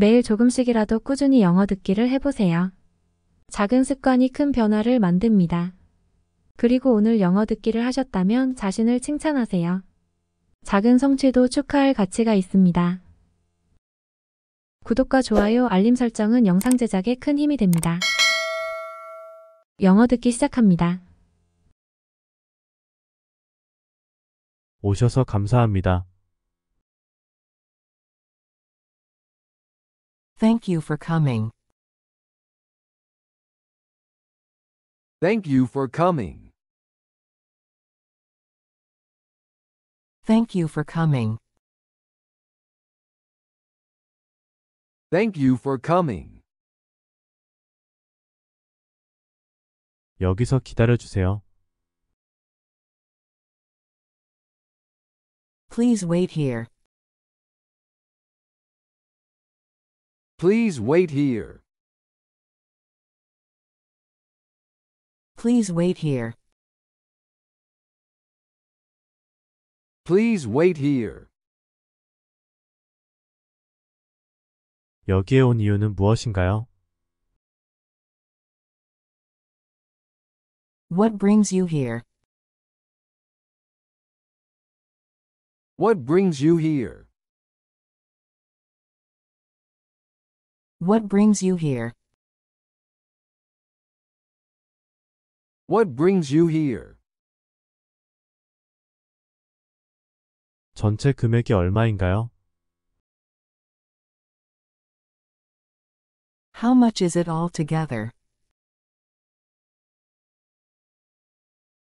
매일 조금씩이라도 꾸준히 영어 듣기를 해보세요. 작은 습관이 큰 변화를 만듭니다. 그리고 오늘 영어 듣기를 하셨다면 자신을 칭찬하세요. 작은 성취도 축하할 가치가 있습니다. 구독과 좋아요, 알림 설정은 영상 제작에 큰 힘이 됩니다. 영어 듣기 시작합니다. 오셔서 감사합니다. Thank you for coming. Thank you for coming. Thank you for coming. Thank you for coming. 여기서 기다려 주세요. Please wait here. Please wait here. Please wait here. Please wait here. 여기에 온 이유는 무엇인가요? What brings you here? What brings you here? What brings you here? What brings you here? 전체 금액이 얼마인가요? How much is it all together?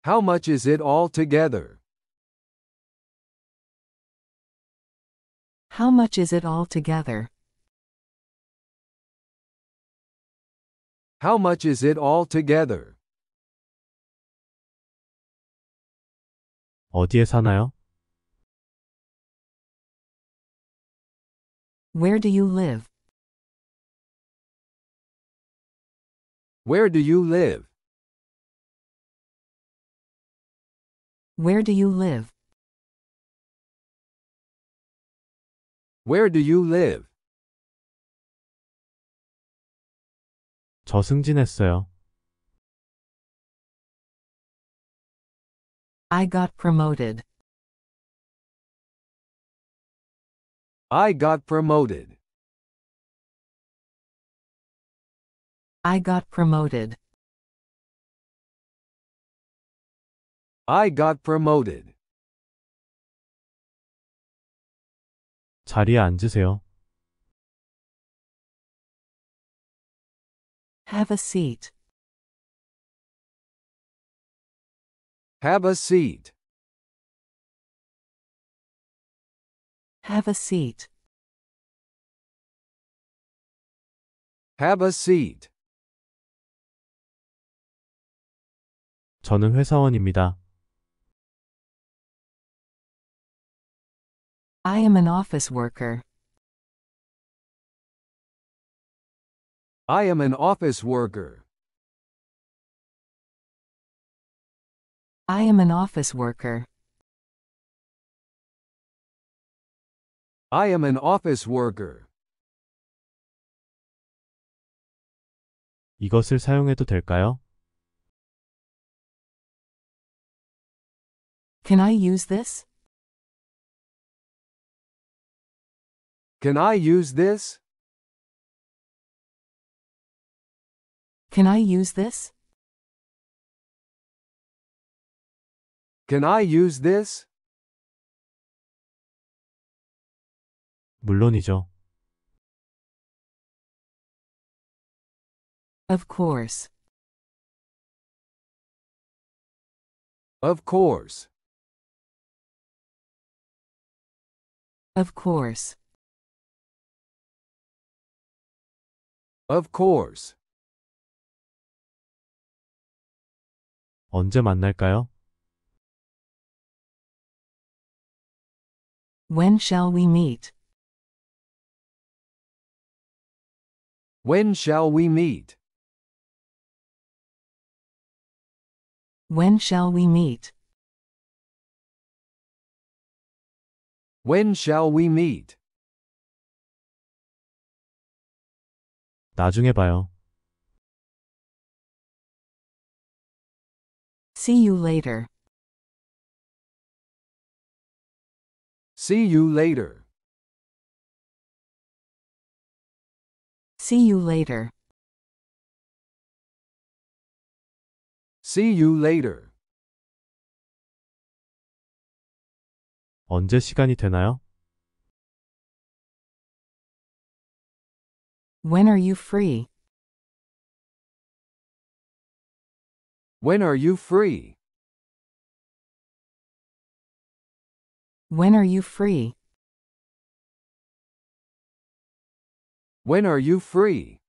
How much is it all together? How much is it all together? How much is it all together? 어디에 사나요? Where do you live? Where do you live? Where do you live? Where do you live? 저 승진했어요. I got promoted. I got promoted. I got promoted. I got promoted. 자리에 앉으세요. Have a seat. Have a seat. Have a seat. Have a seat. 저는 회사원입니다. I am an office worker. I am an office worker. I am an office worker. I am an office worker. 이것을 사용해도 될까요? Can I use this? Can I use this? Can I use this? Can I use this? 물론이죠. Of course. Of course. Of course. Of course. 언제 만날까요? When shall we meet? When shall we meet? When shall we meet? When shall we meet? 나중에 봐요. See you later. See you later. See you later. See you later. 언제 시간이 되나요? When are you free? When are you free? When are you free? When are you free?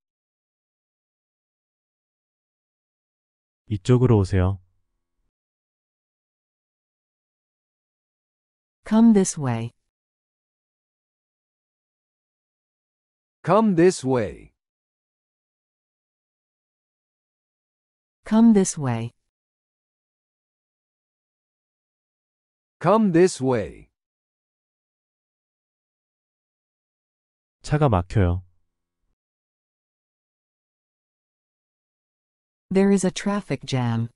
이쪽으로 오세요. Come this way. Come this way. Come this way. Come this way. 차가 막혀요. There is a traffic jam.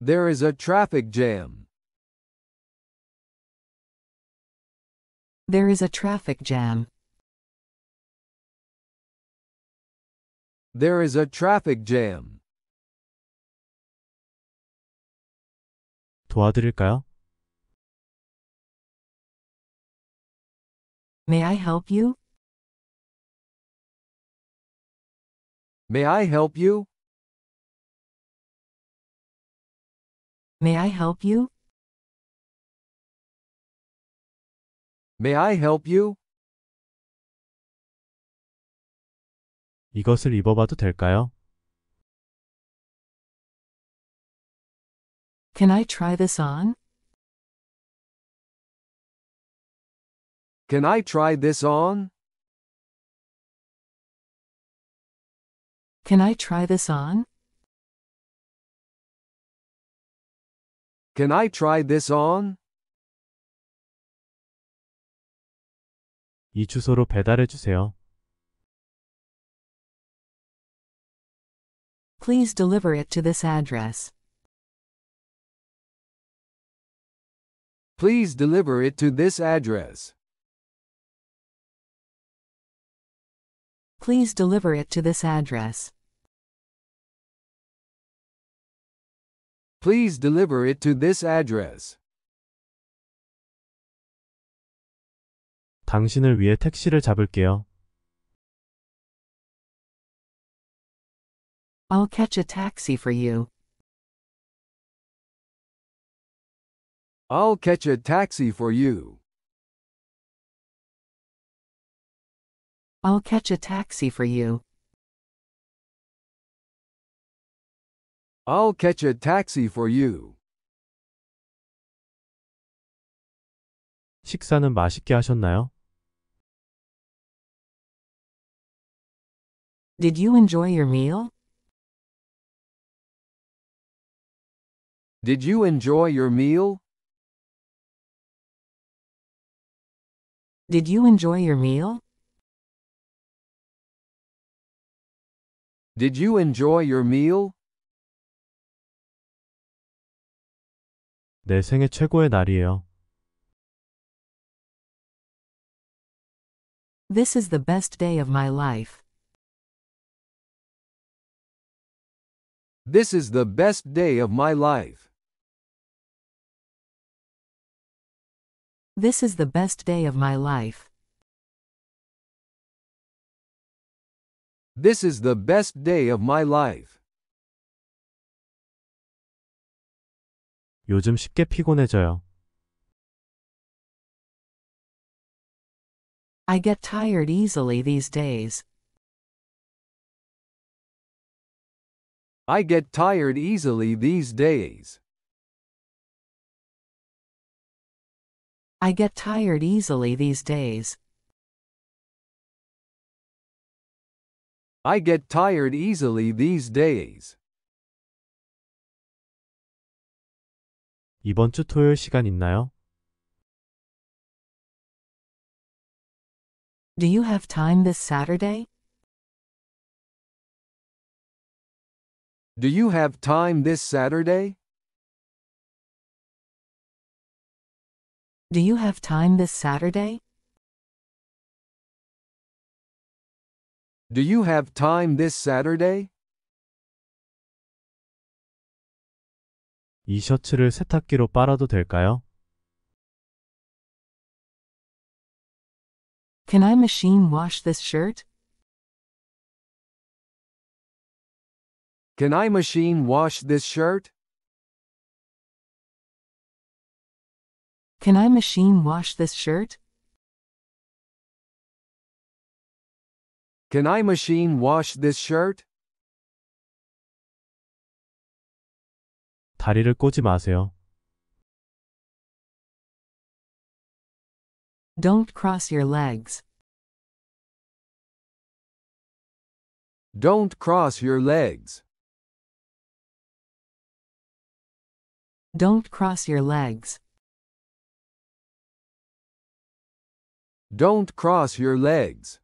There is a traffic jam. There is a traffic jam. There is a traffic jam. 도와드릴까요? May I help you? May I help you? May I help you? May I help you? 이것을 입어봐도 될까요? Can I try this on? Can I try this on? Can I try this on? Can I try this on? 이 주소로 배달해 주세요. Please deliver it to this address. Please deliver it to this address. Please deliver it to this address. Please deliver it to this address. 당신을 위해 택시를 잡을게요. I'll catch a taxi for you. I'll catch a taxi for you. I'll catch a taxi for you. I'll catch a taxi for you. 식사는 맛있게 하셨나요? Did you enjoy your meal? Did you enjoy your meal? Did you enjoy your meal? Did you enjoy your meal? 내 생애 최고의 날이에요. This is the best day of my life. This is the best day of my life. This is the best day of my life. This is the best day of my life. 요즘 쉽게 피곤해져요. I get tired easily these days. I get tired easily these days. I get tired easily these days. I get tired easily these days. 이번 주 토요일 시간 있나요? Do you have time this Saturday? Do you have time this Saturday? Do you have time this Saturday? Do you have time this Saturday? 이 셔츠를 세탁기로 빨아도 될까요? Can I machine wash this shirt? Can I machine wash this shirt? Can I machine wash this shirt? Can I machine wash this shirt? 다리를 꼬지 마세요. Don't cross your legs. Don't cross your legs. Don't cross your legs. Don't cross your legs.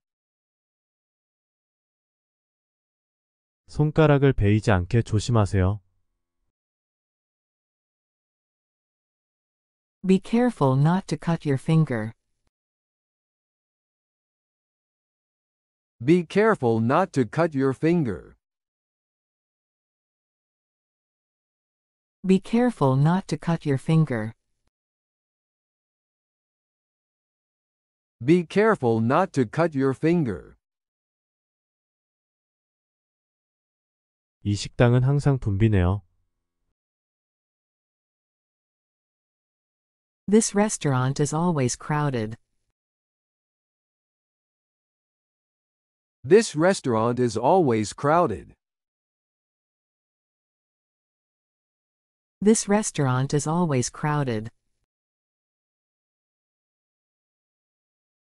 손가락을 베이지 않게 조심하세요. Be careful not to cut your finger. Be careful not to cut your finger. Be careful not to cut your finger. Be careful not to cut your finger. 이 식당은 항상 붐비네요. This restaurant is always crowded. This restaurant is always crowded. This restaurant is always crowded.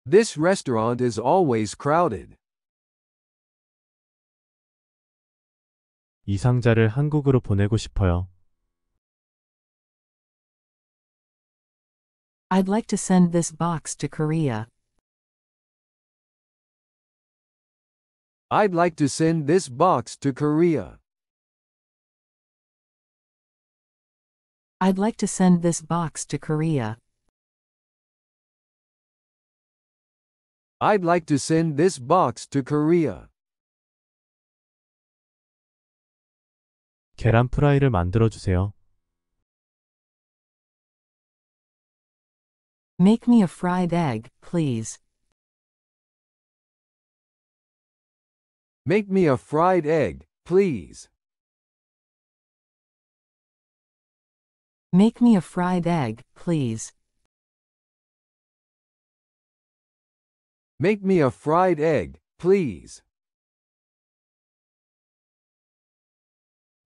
This restaurant is always crowded. 이 상자를 한국으로 보내고 싶어요. I'd like to send this box to Korea. I'd like to send this box to Korea. I'd like to send this box to Korea. I'd like to send this box to Korea. 계란 프라이를 만들어 주세요. Make me a fried egg, please. Make me a fried egg, please. Make me a fried egg, please. Make me a fried egg, please.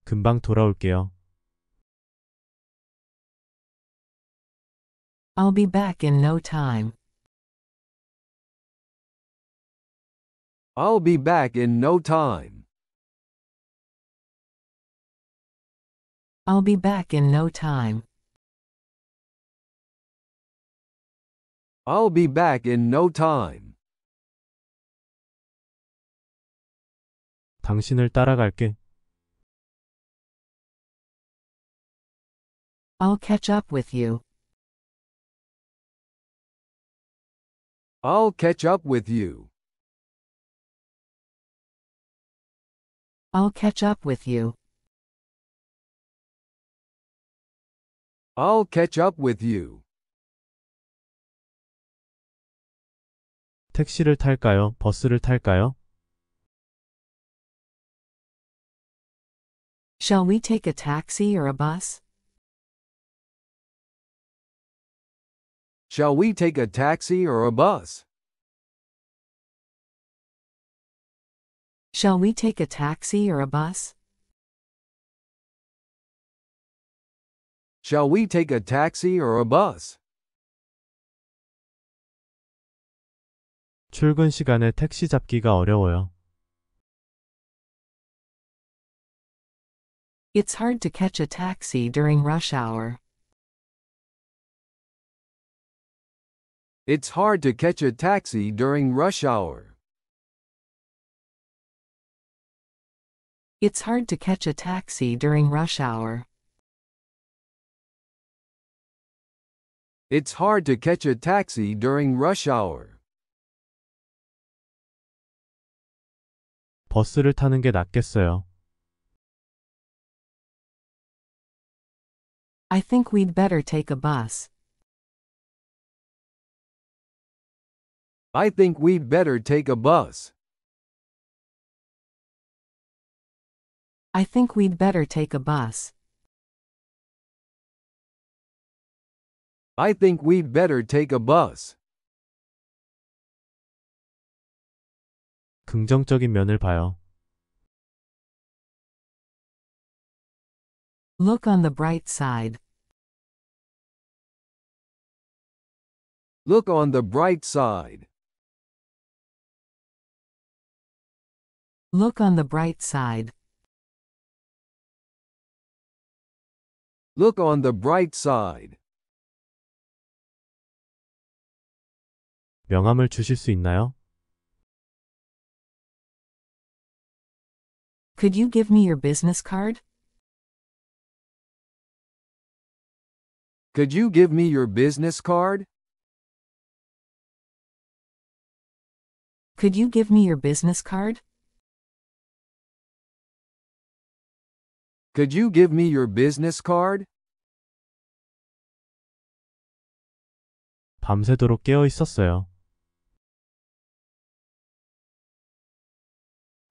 금방 돌아올게요. I'll be back in no time. I'll be back in no time. I'll be back in no time. I'll be back in no time. 당신을 따라갈게. I'll catch up with you. I'll catch up with you. I'll catch up with you. I'll catch up with you. 택시를 탈까요? 버스를 탈까요? Shall we take a taxi or a bus? Shall we take a taxi or a bus? Shall we take a taxi or a bus? Shall we take a taxi or a bus? 출근 시간에 택시 잡기가 어려워요. It's hard to catch a taxi during rush hour. It's hard to catch a taxi during rush hour. It's hard to catch a taxi during rush hour. It's hard to catch a taxi during rush hour. 버스를 타는 게 낫겠어요. I think we'd better take a bus. I think we'd better take a bus. I think we'd better take a bus. I think we'd better take a bus. 긍정적인 면을 봐요. Look on the bright side. Look on the bright side. Look on the bright side. Look on the bright side. 명함을 주실 수 있나요? Could you give me your business card? Could you give me your business card? Could you give me your business card? Could you give me your business card? 밤새도록 깨어 있었어요.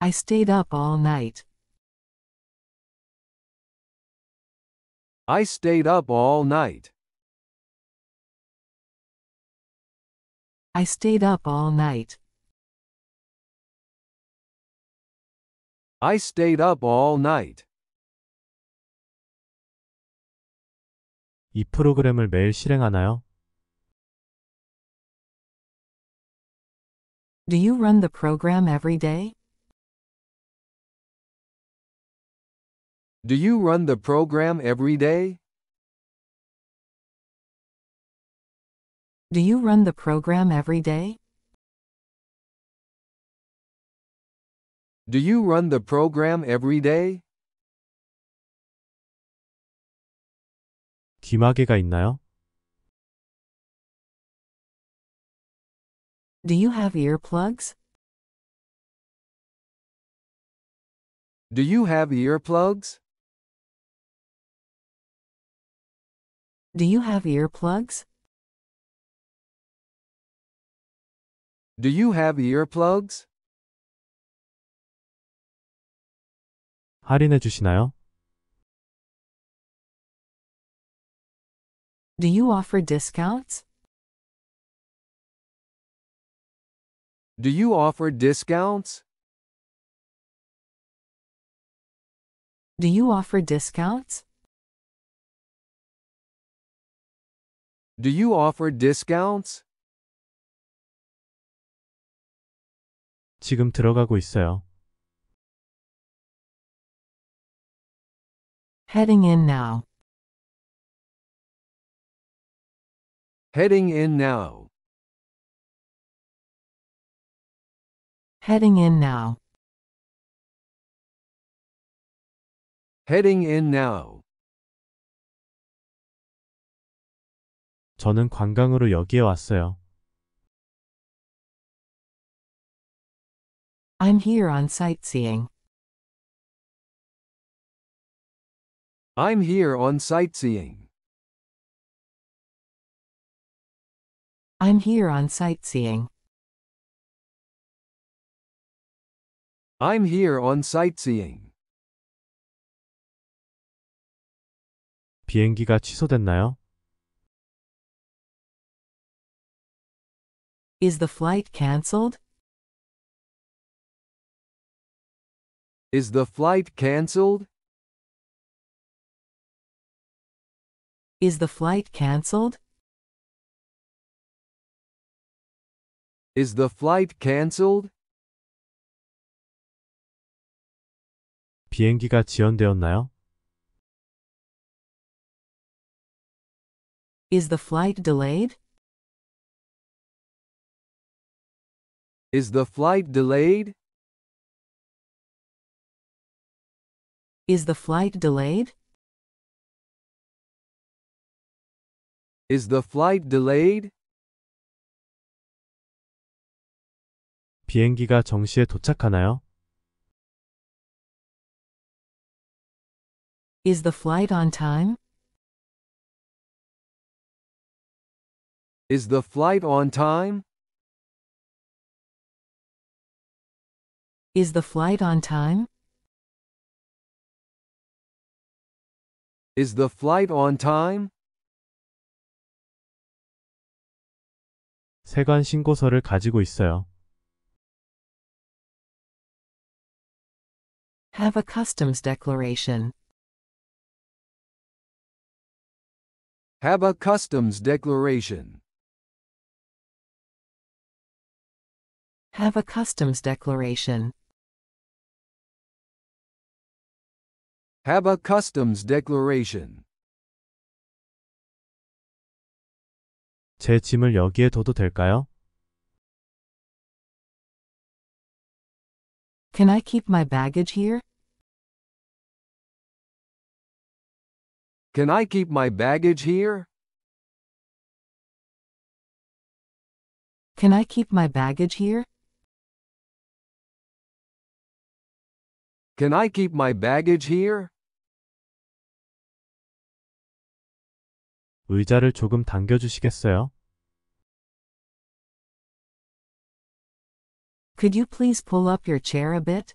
I stayed up all night. I stayed up all night. I stayed up all night. I stayed up all night. 이 프로그램을 매일 실행하나요? Do you run the program every day? Do you run the program every day? Do you run the program every day? Do you run the program every 귀마개가 있나요? Do you have earplugs? Do you have earplugs? Do you have earplugs? Do you have earplugs? 할인해 주시나요? Do you offer discounts? Do you offer discounts? Do you offer discounts? Do you offer discounts? 지금 들어가고 있어요. Heading in now. Heading in now. Heading in now. Heading in now. 저는 관광으로 여기에 왔어요. I'm here on sightseeing. I'm here on sightseeing. I'm here on sightseeing. I'm here on sightseeing. 비행기가 취소됐나요? Is the flight cancelled? Is the flight cancelled? Is the flight cancelled? Is the flight cancelled? 비행기가 지연되었나요? Is the flight delayed? Is the flight delayed? Is the flight delayed? Is the flight delayed? 비행기가 정시에 도착하나요? Is the flight on time? Is the flight on time? Is the flight on time? Is the flight on time? 세관 신고서를 가지고 있어요. Have a customs declaration. Have a customs declaration. Have a customs declaration. Have a customs declaration. 제 짐을 여기에 둬도 될까요? Can I keep my baggage here? Can I keep my baggage here? Can I keep my baggage here? Can I keep my baggage here? 의자를 조금 당겨주시겠어요? Could you please pull up your chair a bit?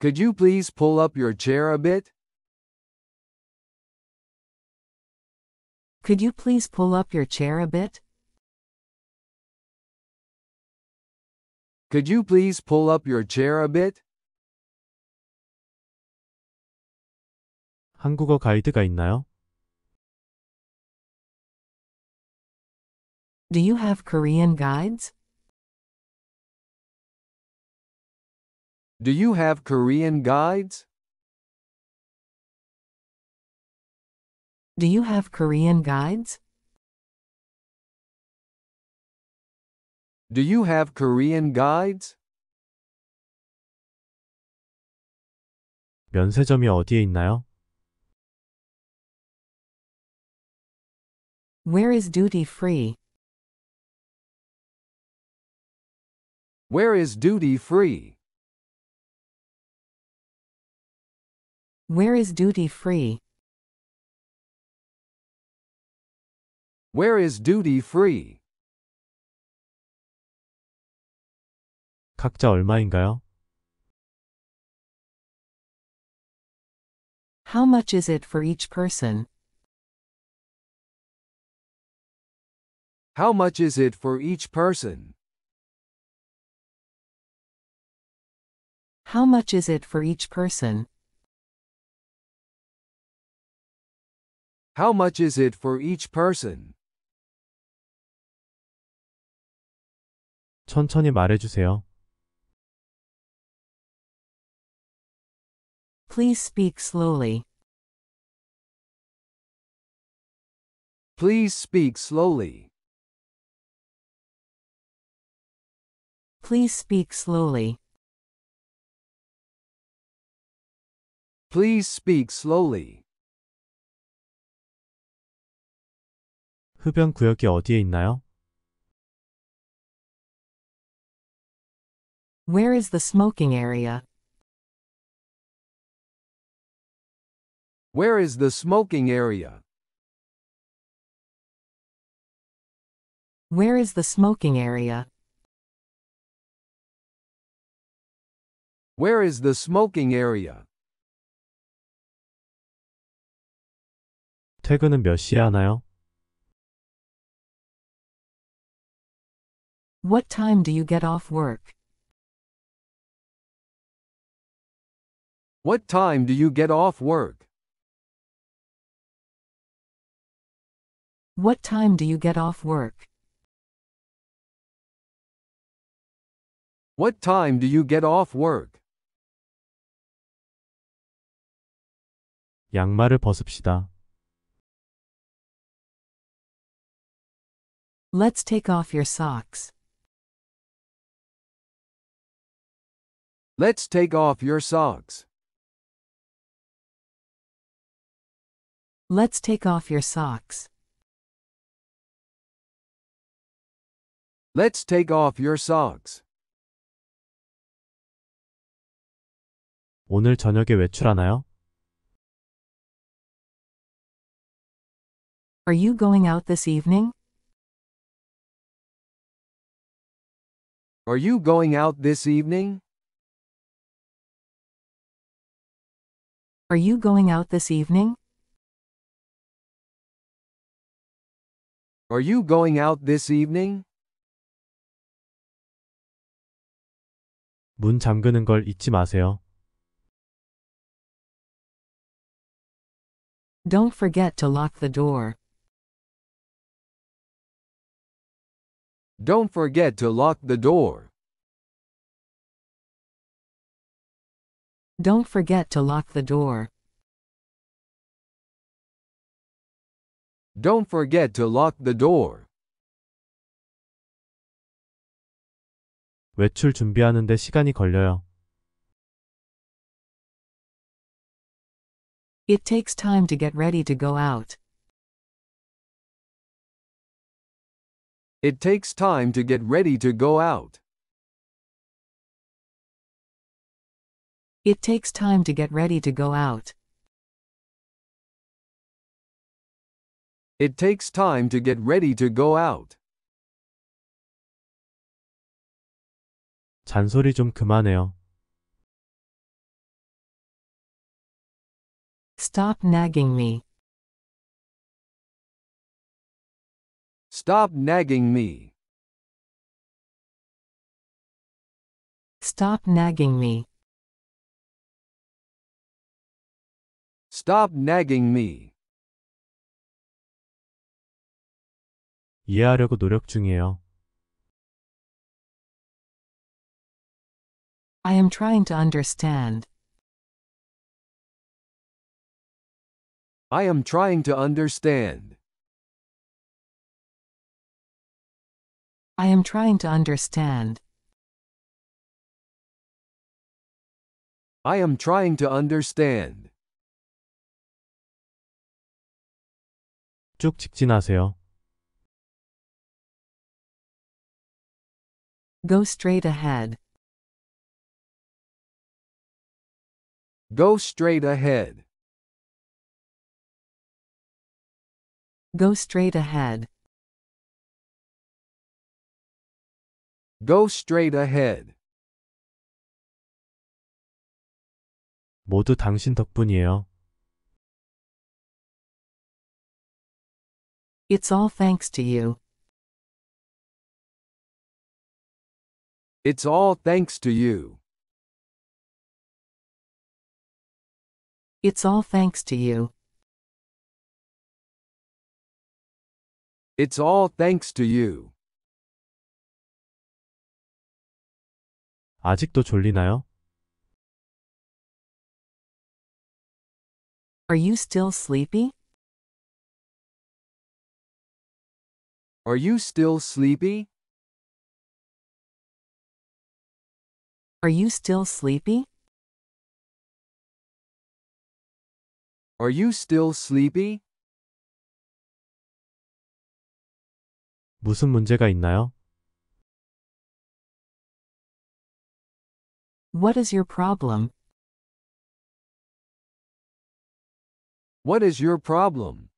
Could you please pull up your chair a bit? Could you please pull up your chair a bit? Could you please pull up your chair a bit? 한국어 가이드가 있나요? Do you have Korean guides? Do you have Korean guides? Do you have Korean guides? Do you have Korean guides? 면세점이 어디에 있나요? Where is duty free? Where is duty free? Where is duty free? Where is duty free? 각자 얼마인가요? How much is it for each person? How much is it for each person? How much is it for each person? How much is it for each person? 천천히 말해주세요. Please speak slowly. Please speak slowly. Please speak slowly. Please speak slowly. 흡연 구역이 어디에 있나요? Where is the smoking area? Where is the smoking area? Where is the smoking area? Where is the smoking area? 퇴근은 몇 시에 하나요? What time do you get off work? What time do you get off work? What time do you get off work? What time do you get off work? 양말을 벗읍시다. Let's take off your socks. Let's take off your socks. Let's take off your socks. Let's take off your socks. 오늘 저녁에 외출하나요? Are you going out this evening? Are you going out this evening? Are you going out this evening? Are you going out this evening? 문 잠그는 걸 잊지 마세요. Don't forget to lock the door. Don't forget to lock the door. Don't forget to lock the door. Don't forget to lock the door. 외출 준비하는데 시간이 걸려요. It takes time to get ready to go out. It takes time to get ready to go out. It takes time to get ready to go out. It takes time to get ready to go out. 잔소리 좀 그만해요. Stop nagging me. Stop nagging me. Stop nagging me. Stop nagging me. 이해하려고 노력 중이에요. I am trying to understand. I am trying to understand. I am trying to understand. I am trying to understand. 쭉 직진하세요. Go straight ahead. Go straight ahead. Go straight ahead. Go straight ahead. 모두 당신 덕분이에요. It's all thanks to you. It's all thanks to you. It's all thanks to you. It's all thanks to you. 아직도 졸리나요? Are you still sleepy? Are you still sleepy? Are you still sleepy? Are you still sleepy? 무슨 문제가 있나요? What is your problem? What is your problem?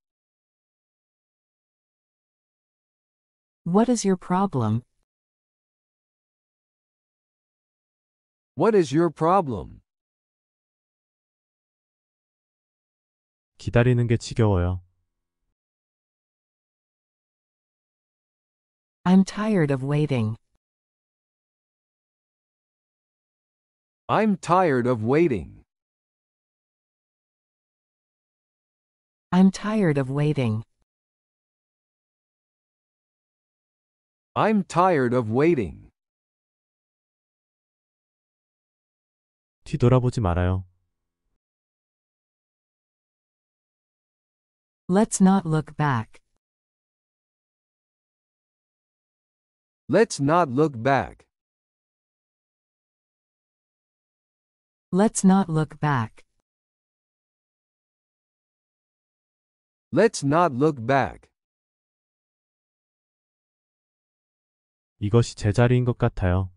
What is your problem? What is your problem? 기다리는 게 지겨워요. I'm tired of waiting. I'm tired of waiting. I'm tired of waiting. I'm tired of waiting. 뒤돌아보지 말아요. Let's not look back. Let's not look back. Let's not look back. Let's not look back. 이것이 제자리인 것 같아요.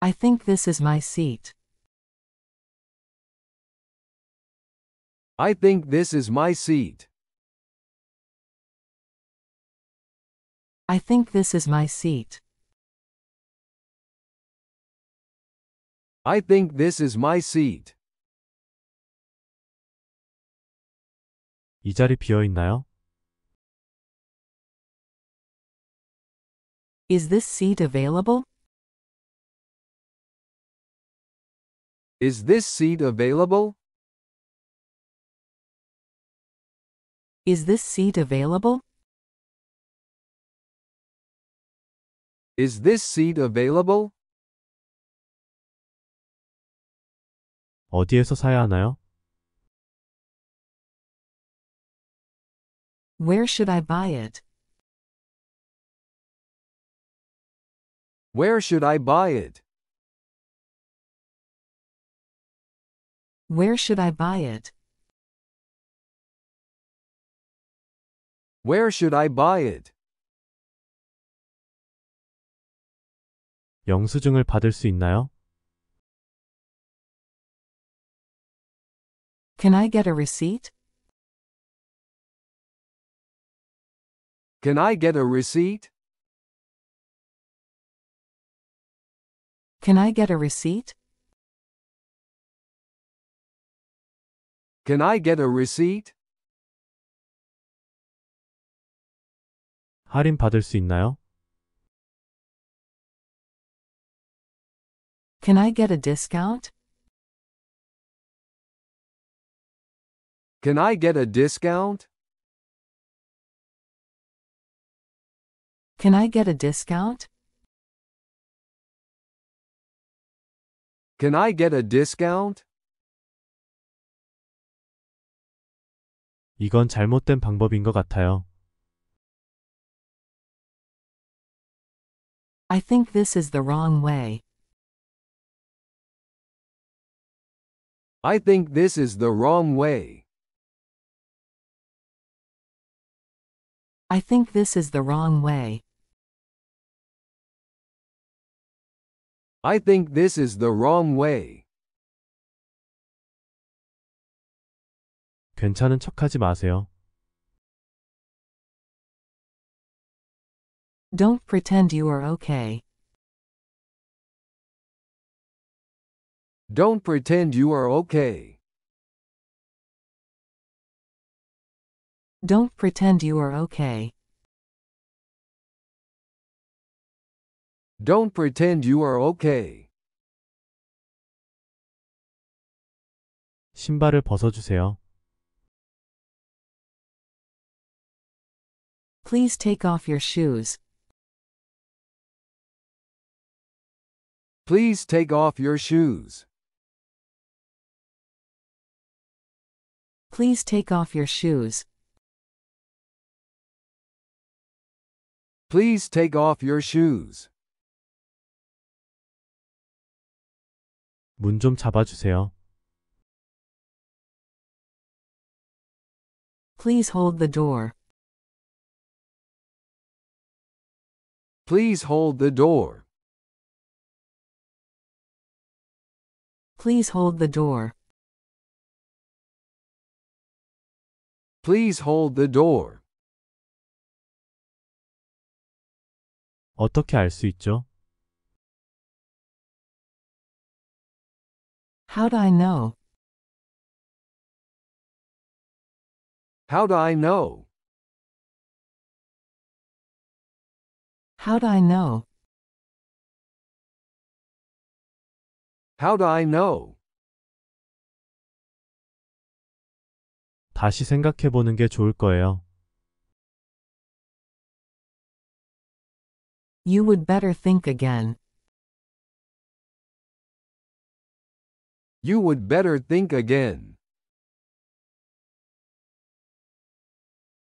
I think this is my seat. I think this is my seat. I think this is my seat. I think this is my seat. 이 자리 비어 있나요? Is this seat available? Is this seat available? Is this seat available? Is this seat available? 어디에서 사야 하나요? Where should I buy it? Where should I buy it? Where should I buy it? Where should I buy it? 영수증을 받을 수 있나요? Can I get a receipt? Can I get a receipt? Can I get a receipt? Can I get a receipt? 할인 받을 수 있나요? Can I get a discount? Can I get a discount? Can I get a discount? Can I get a discount? 이건 잘못된 방법인 것 같아요. I think this is the wrong way. I think this is the wrong way. I think this is the wrong way. I think this is the wrong way. 괜찮은 척하지 마세요. Don't pretend you are okay. Don't pretend you are okay. Don't pretend you are okay. Don't pretend you are okay. 신발을 Please take off your shoes. Please take off your shoes. Please take off your shoes. Please take off your shoes. 잡아주세요. Please hold the door. Please hold the door. Please hold the door. Please hold the door. 어떻게 알 수 있죠? How'd I know? How'd I know? How'd I know? How'd I know? 다시 생각해 보는 게 좋을 거예요. You would better think again. You would better think again.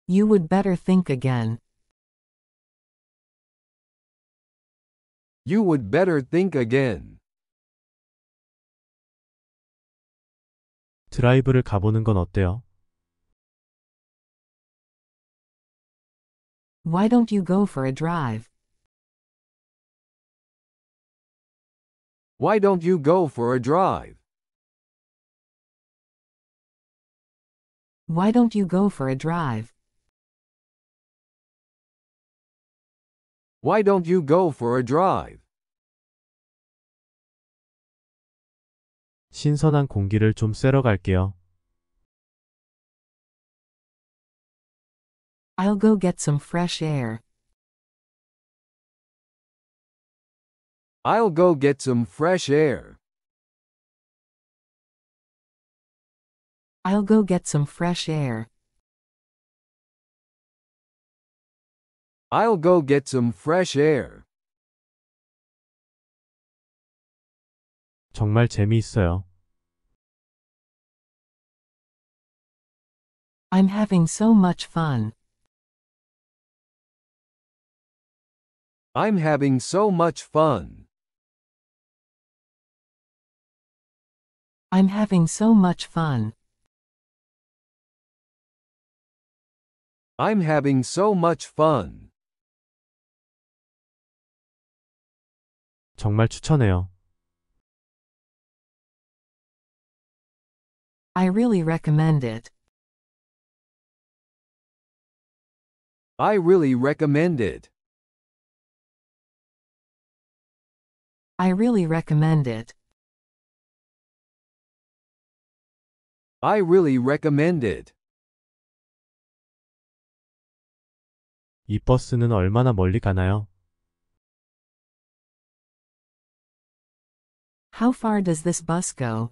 You would better think again. You would better think again. 드라이브를 가보는 건 어때요? Why don't you go for a drive? Why don't you go for a drive? Why don't you go for a drive? Why don't you go for a drive? 신선한 공기를 좀 쐬러 갈게요. I'll go get some fresh air. I'll go get some fresh air. I'll go get some fresh air. I'll go get some fresh air. 정말 재미있어요. I'm having so much fun. I'm having so much fun. I'm having so much fun. I'm having so much fun. 정말 추천해요. I really recommend it. I really recommend it. I really recommend it. I really recommend it. 이 버스는 얼마나 멀리 가나요? How far does this bus go?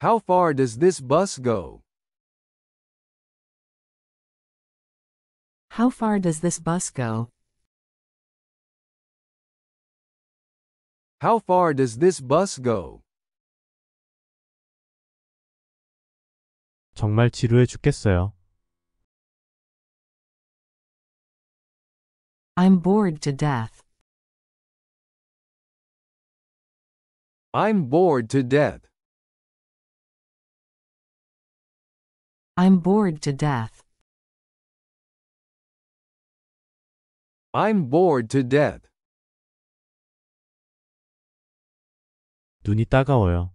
How far does this bus go? How far does this bus go? How far does this bus go? 정말 지루해 죽겠어요. I'm bored to death. I'm bored to death. I'm bored to death. I'm bored to death. 눈이 따가워요.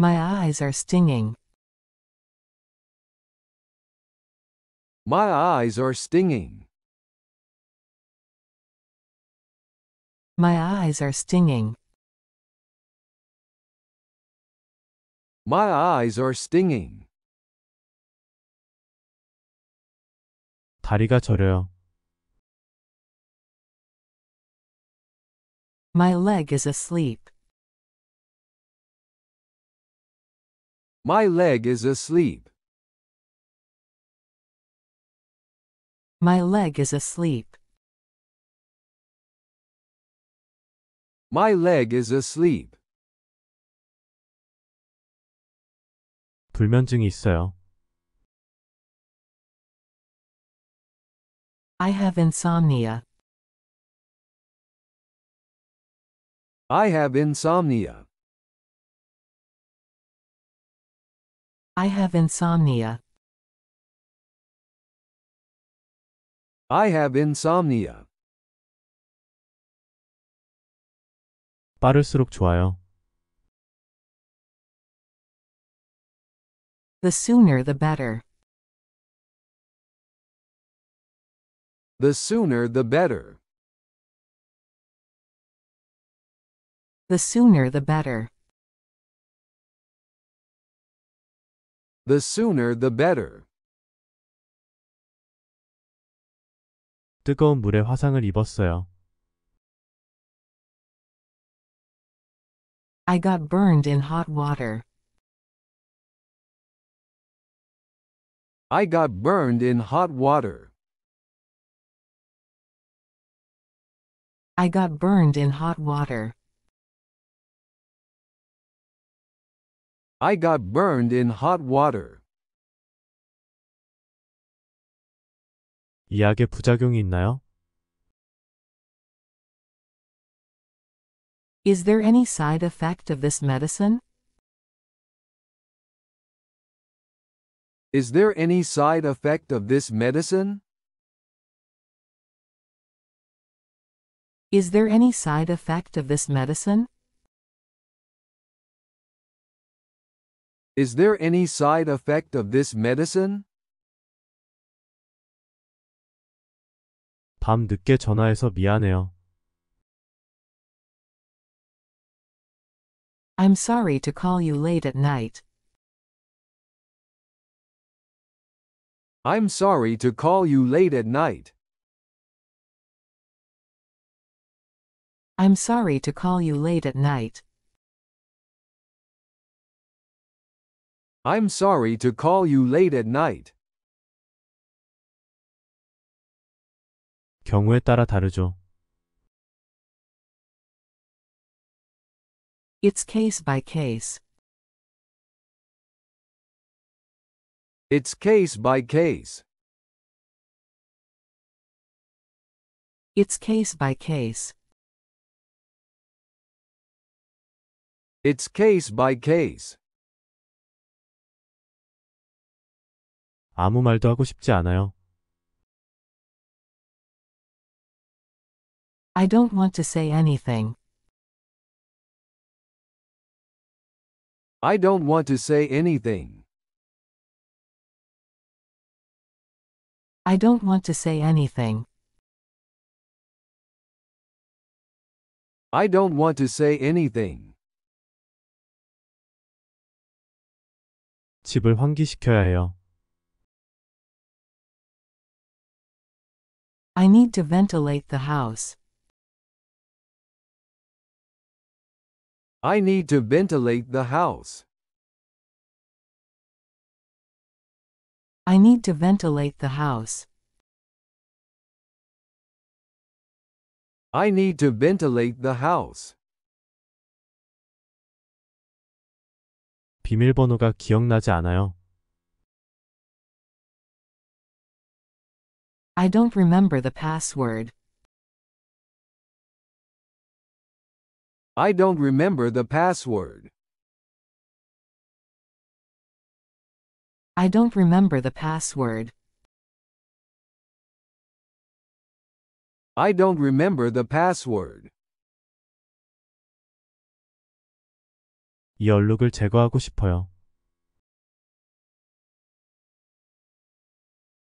My eyes are stinging. My eyes are stinging. My eyes are stinging. My eyes are stinging. 다리가 저려요. My leg is asleep. My leg is asleep. My leg is asleep. My leg is asleep. 불면증이 있어요. I have insomnia. I have insomnia. I have insomnia. I have insomnia. 빠를수록 좋아요. The sooner the better. The sooner the better. The sooner the better. The sooner the better. 뜨거운 물에 화상을 입었어요. I got burned in hot water. I got burned in hot water. I got burned in hot water. I got burned in hot water. 이 부작용이 있나요? Is there any side effect of this medicine? Is there any side effect of this medicine? Is there any side effect of this medicine? Is there any side effect of this medicine? 밤 늦게 전화해서 미안해요. I'm sorry to call you late at night. I'm sorry to call you late at night. I'm sorry to call you late at night. I'm sorry to call you late at night. 경우에 따라 다르죠. It's case by case. It's case by case. It's case by case. It's case by case. 아무 말도 하고 싶지 않아요. I don't want to say anything. I don't want to say anything. I don't want to say anything. I don't want to say anything. 집을 환기시켜야 해요. I need to ventilate the house. I need to ventilate the house. I need to ventilate the house. I need to ventilate the house. 비밀번호가 기억나지 않아요. I don't remember the password. I don't remember the password. I don't remember the password. I don't remember the password. 제거하고 싶어요.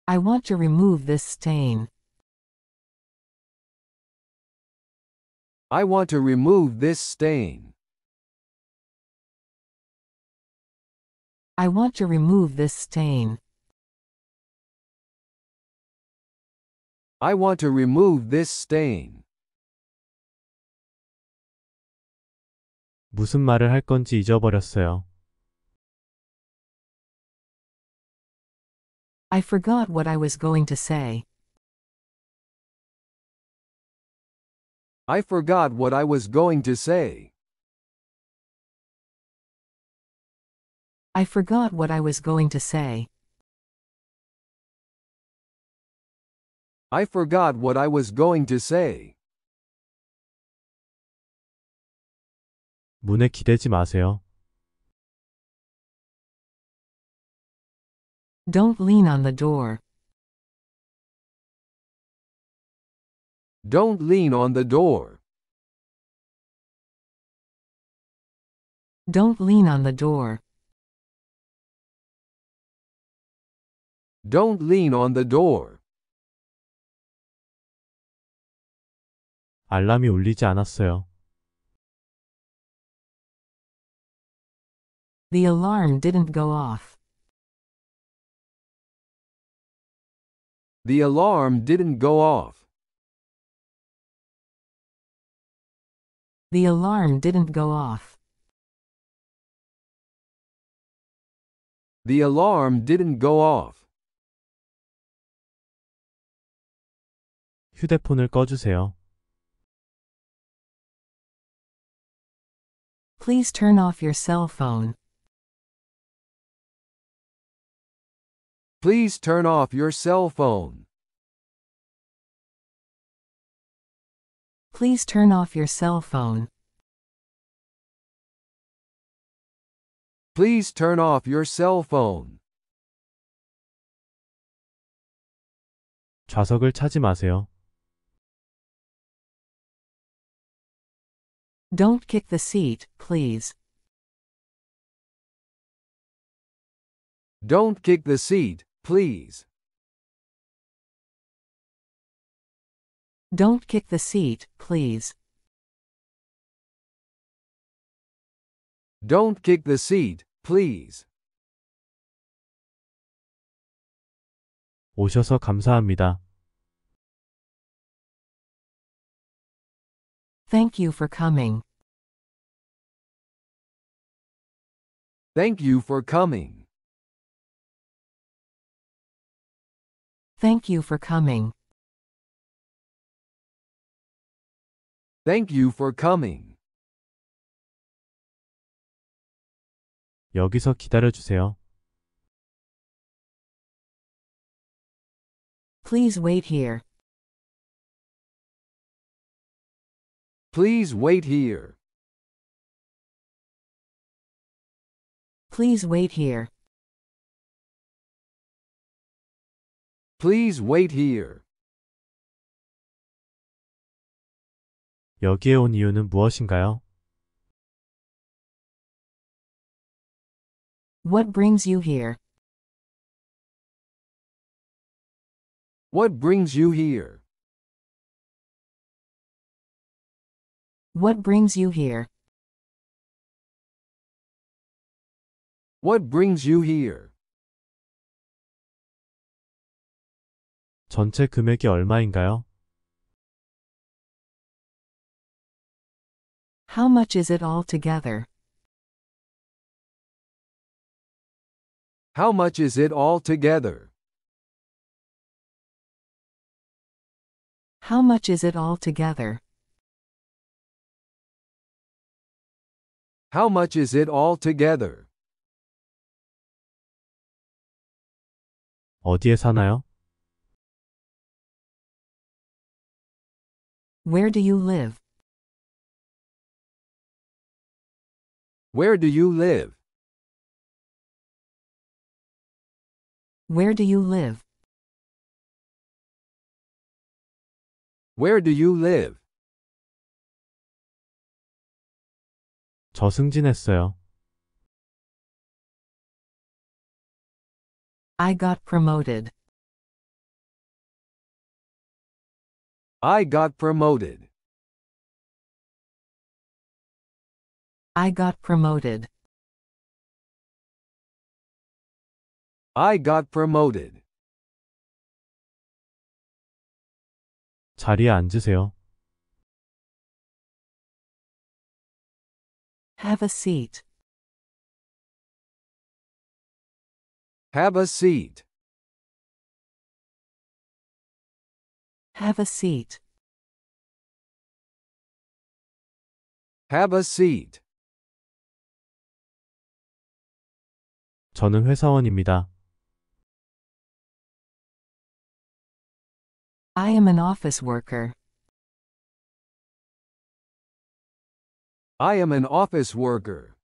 I want to remove this stain. I want to remove this stain. I want to remove this stain. I want to remove this stain. 무슨 말을 할 건지 잊어버렸어요. I forgot what I was going to say. I forgot what I was going to say. I forgot what I was going to say. I forgot what I was going to say. 문에 기대지 마세요. Don't lean on the door. Don't lean on the door. Don't lean on the door. Don't lean on the door. 알람이 울리지 않았어요. The alarm didn't go off. The alarm didn't go off. The alarm didn't go off. The alarm didn't go off. 휴대폰을 꺼주세요. Please turn off your cell phone. Please turn off your cell phone. Please turn off your cell phone. Please turn off your cell phone. 좌석을 차지 마세요. Don't kick the seat, please. Don't kick the seat, Please. Don't kick the seat, please. Don't kick the seat, please. 오셔서 감사합니다. Thank you for coming. Thank you for coming. Thank you for coming. Thank you for coming. 여기서 기다려 주세요. Please wait here. Please wait here. Please wait here. Please wait here. 여기에 온 이유는 무엇인가요? What brings you here? What brings you here? What brings you here? What brings you here? 전체 금액이 얼마인가요? How much is it altogether? How much is it altogether? How much is it altogether? How much is it altogether? 어디에 사나요? Where do you live? Where do you live? Where do you live? Where do you live? 저 승진했어요. I got promoted. I got promoted. I got promoted. I got promoted. 자리에 앉으세요. Have a seat. Have a seat. Have a seat. Have a seat. 저는 회사원입니다. I am an office worker. I am an office worker.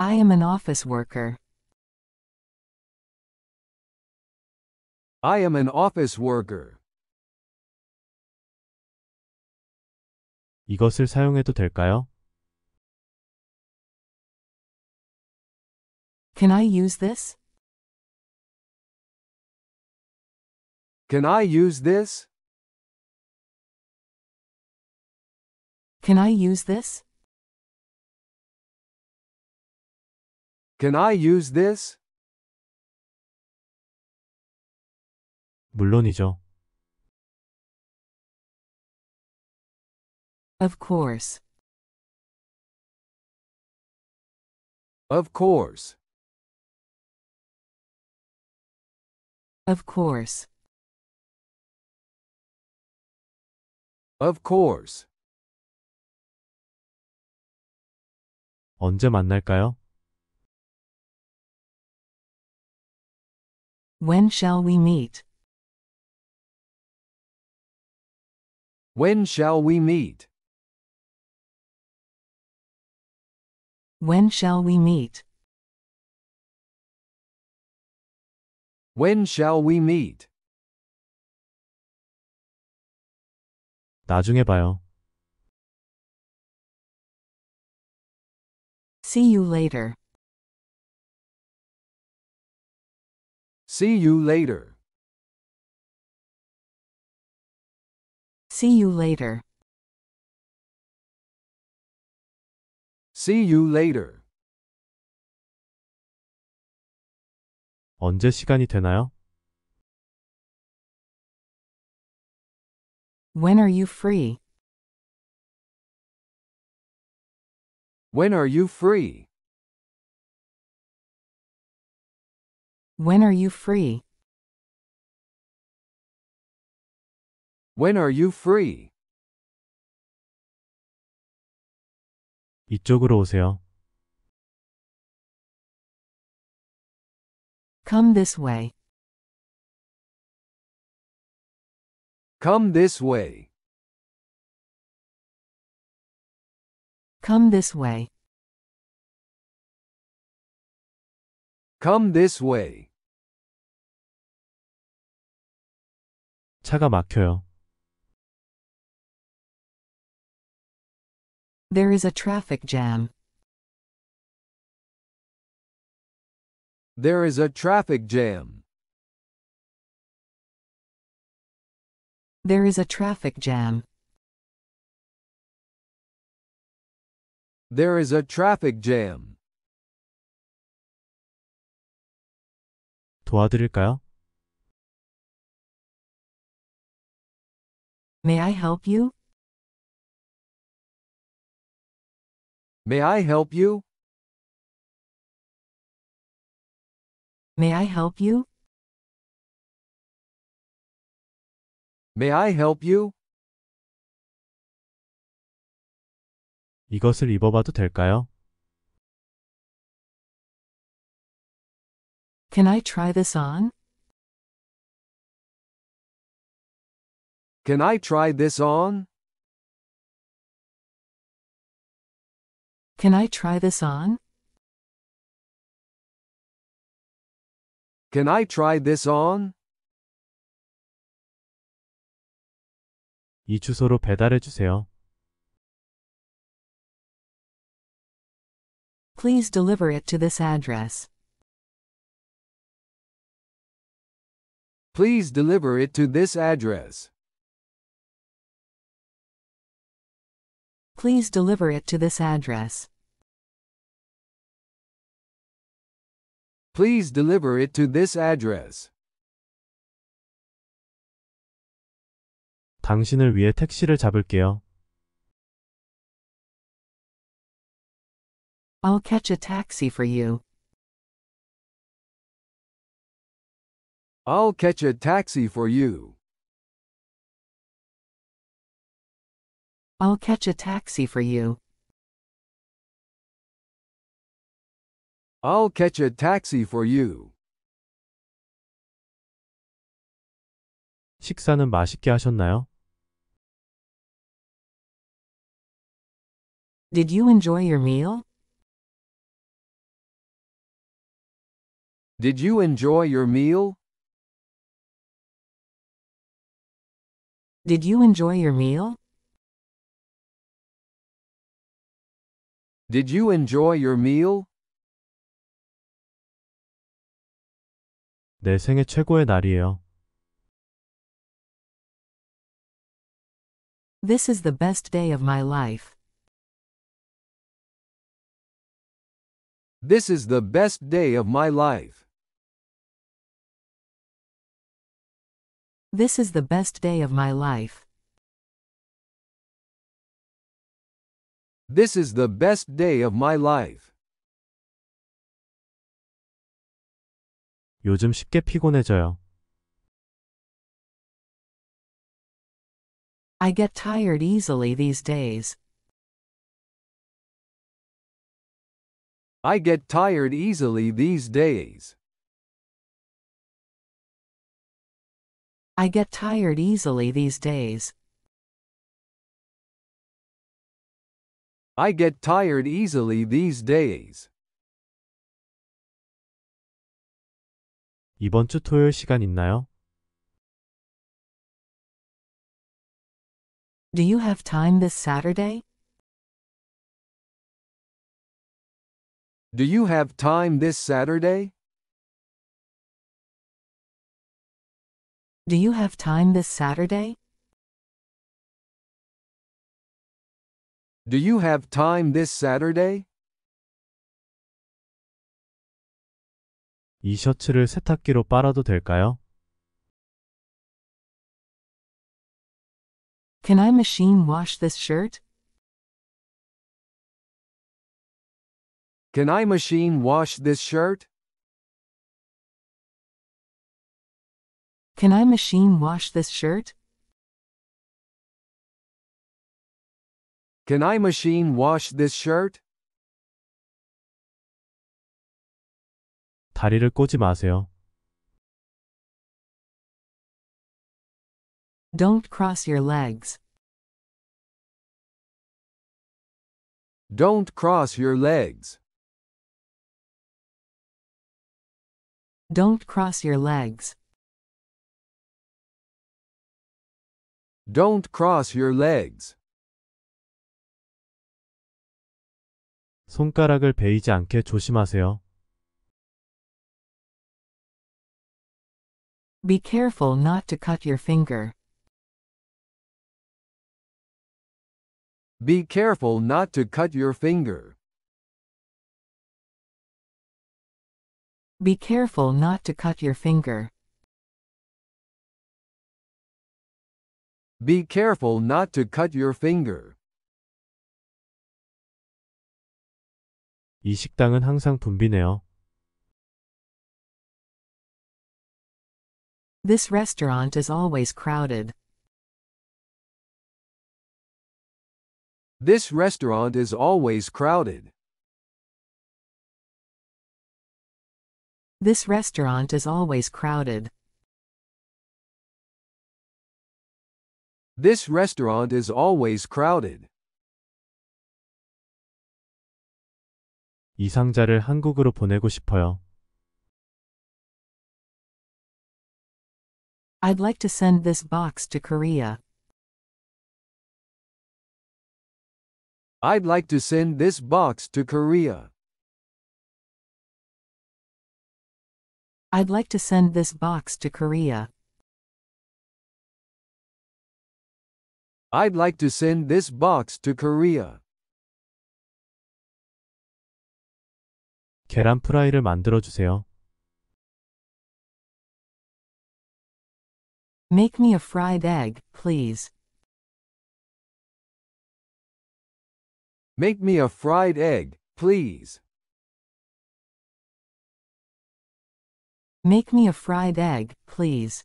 I am an office worker. I am an office worker. 이것을 사용해도 될까요? Can I use this? Can I use this? Can I use this? Can I use this? 물론이죠. Of course. Of course. Of course. Of course. 언제 만날까요? When shall we meet? When shall we meet? When shall we meet? When shall we meet? 나중에 봐요. See you later. See you later. See you later. See you later. 언제 시간이 되나요? When are you free? When are you free? When are you free? When are you free? 이쪽으로 오세요. Come this way. Come this way. Come this way. Come this way. 차가 막혀요. There is a traffic jam. There is a traffic jam. There is a traffic jam. There is a traffic jam. 도와드릴까요? May I help you? May I help you? May I help you? May I help you? 이것을 입어봐도 될까요? Can I try this on? Can I try this on? Can I try this on? Can I try this on? 이 주소로 배달해 주세요. Please deliver it to this address. Please deliver it to this address. Please deliver it to this address. Please deliver it to this address. 당신을 위해 택시를 잡을게요. I'll catch a taxi for you. I'll catch a taxi for you. I'll catch a taxi for you. I'll catch a taxi for you. 식사는 맛있게 하셨나요? Did you enjoy your meal? Did you enjoy your meal? Did you enjoy your meal? Did you enjoy your meal? 내 생애 최고의 날이에요. This is the best day of my life. This is the best day of my life. This is the best day of my life. This is the best day of my life. 요즘 쉽게 피곤해져요. I get tired easily these days. I get tired easily these days. I get tired easily these days. I get tired easily these days. 이번 주 토요일 시간 있나요? Do you have time this Saturday? Do you have time this Saturday? Do you have time this Saturday? Do you have time this Saturday? 이 셔츠를 세탁기로 빨아도 될까요? Can I machine wash this shirt? Can I machine wash this shirt? Can I machine wash this shirt? Can I machine wash this shirt? 다리를 꼬지 마세요. Don't cross your legs. Don't cross your legs. Don't cross your legs. Don't cross your legs. 손가락을 베이지 않게 조심하세요. Be careful not to cut your finger. Be careful not to cut your finger. Be careful not to cut your finger. Be careful not to cut your finger. 이 식당은 항상 붐비네요. This restaurant is always crowded. This restaurant is always crowded. This restaurant is always crowded. This restaurant is always crowded. 이 상자를 한국으로 보내고 싶어요. I'd like to send this box to Korea. I'd like to send this box to Korea. I'd like to send this box to Korea. I'd like to send this box to Korea. 계란 프라이를 만들어 주세요. Make me a fried egg, please. Make me a fried egg, please. Make me a fried egg, please.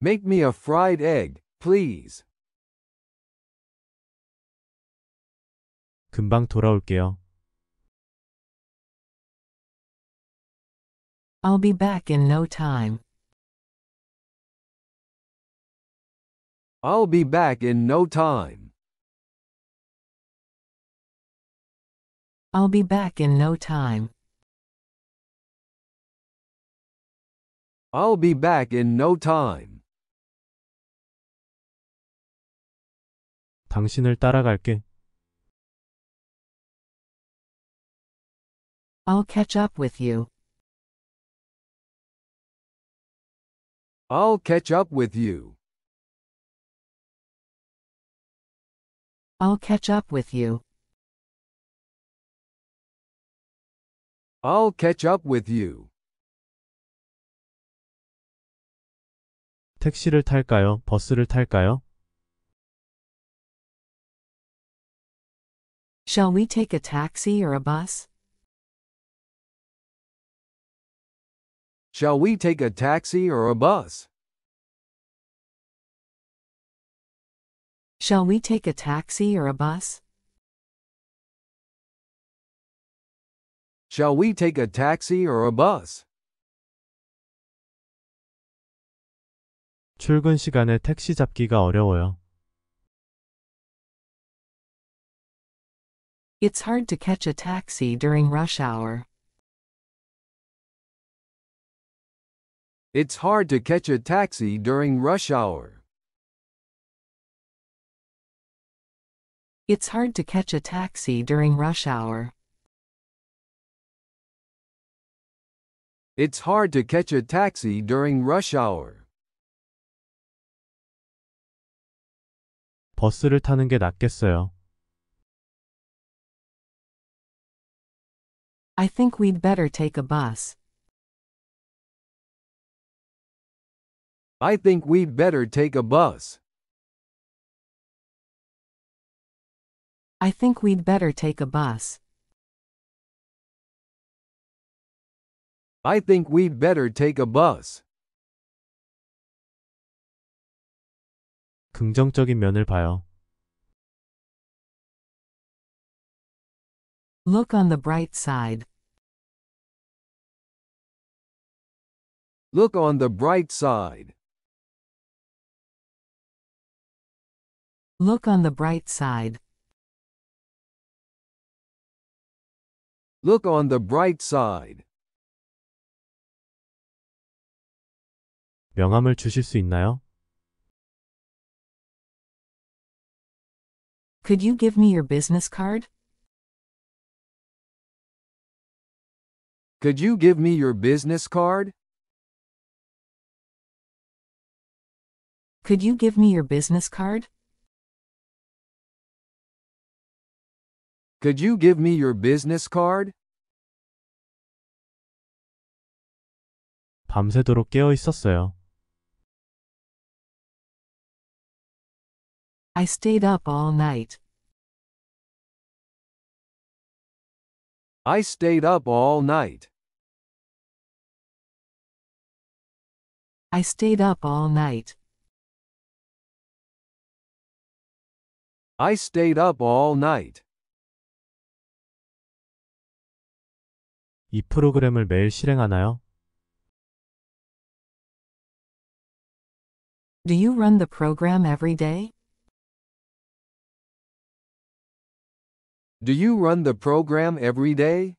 Make me a fried egg, please. 금방 돌아올게요. I'll be back in no time. I'll be back in no time. I'll be back in no time. I'll be back in no time. 당신을 따라갈게. I'll catch up with you. I'll catch up with you. I'll catch up with you. I'll catch up with you. 택시를 탈까요? 버스를 탈까요? Shall we take a taxi or a bus? Shall we take a taxi or a bus? Shall we take a taxi or a bus? Shall we take a taxi or a bus? 출근 시간에 택시 잡기가 어려워요. It's hard to catch a taxi during rush hour. It's hard to catch a taxi during rush hour. It's hard to catch a taxi during rush hour. It's hard to catch a taxi during rush hour. 버스를 타는 게 낫겠어요. I think we'd better take a bus. I think we'd better take a bus. I think we'd better take a bus. I think we'd better take a bus. 긍정적인 면을 봐요. Look on the bright side. Look on the bright side. Look on the bright side. Look on the bright side. 명함을 주실 수 있나요? Could you give me your business card? Could you give me your business card? Could you give me your business card? Could you give me your business card? 밤새도록 깨어 있었어요. I stayed up all night. I stayed up all night. I stayed up all night. I stayed up all night. 이 프로그램을 매일 실행하나요? Do you run the program every day? Do you run the program every day?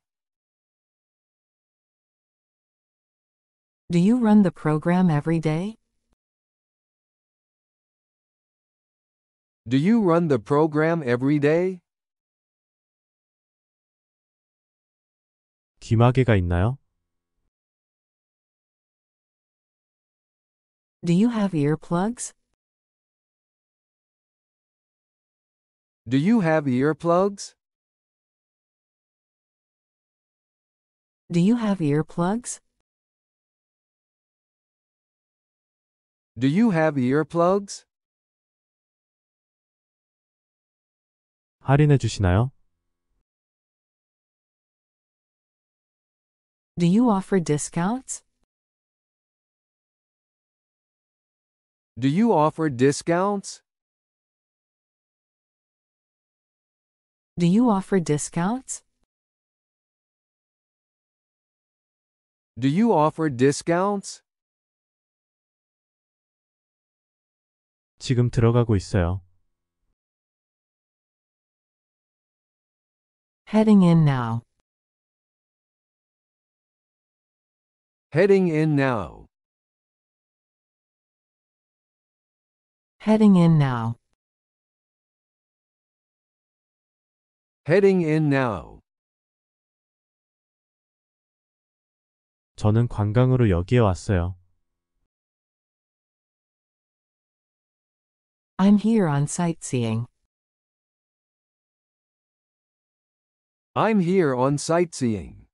Do you run the program every day? Do you run the program every day? 귀마개가 있나요? Do you have earplugs? Do you have earplugs? Do you have earplugs? Do you have earplugs? 할인해 주시나요? Do you offer discounts? Do you offer discounts? Do you offer discounts? Do you offer discounts? 지금 들어가고 있어요. Heading in now. Heading in now. Heading in now. Heading in now. 저는 관광으로 여기에 왔어요. I'm here on sightseeing. I'm here on sightseeing.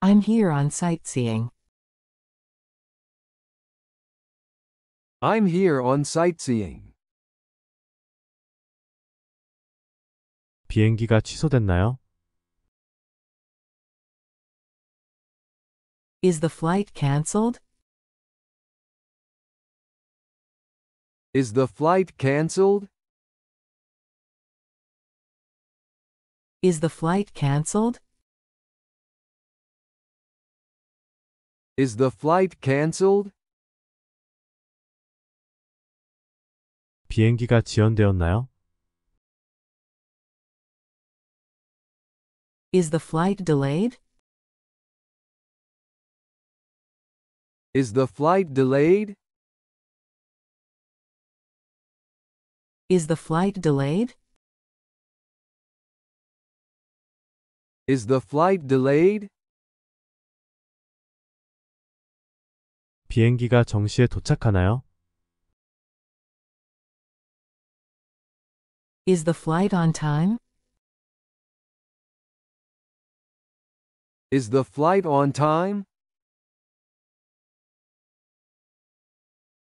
I'm here on sightseeing. I'm here on sightseeing. 비행기가 취소됐나요? Is the flight cancelled? Is the flight cancelled? Is the flight cancelled? Is the flight cancelled? 비행기가 지연되었나요? Is the flight delayed? Is the flight delayed? Is the flight delayed? Is the flight delayed? 비행기가 정시에 도착하나요? Is the flight on time? Is the flight on time?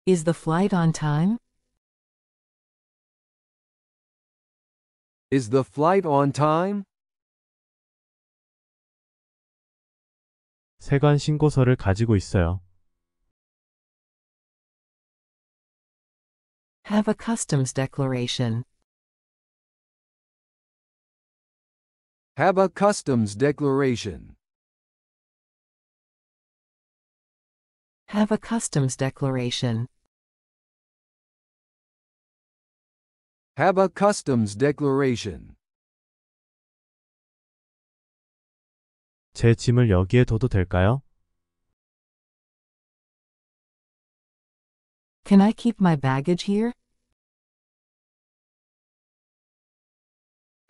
Is the flight on time? Is the flight on time? 세관 신고서를 가지고 있어요. Have a customs declaration. Have a customs declaration. Have a customs declaration. Have a customs declaration. 제 짐을 여기에 둬도 될까요? Can I keep my baggage here?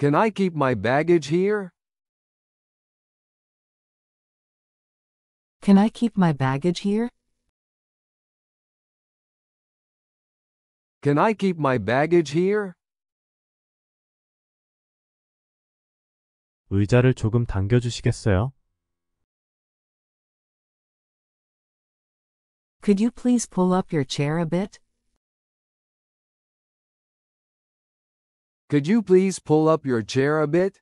Can I keep my baggage here? Can I keep my baggage here? Can I keep my baggage here? 의자를 조금 당겨 주시겠어요? Could you please pull up your chair a bit? Could you please pull up your chair a bit?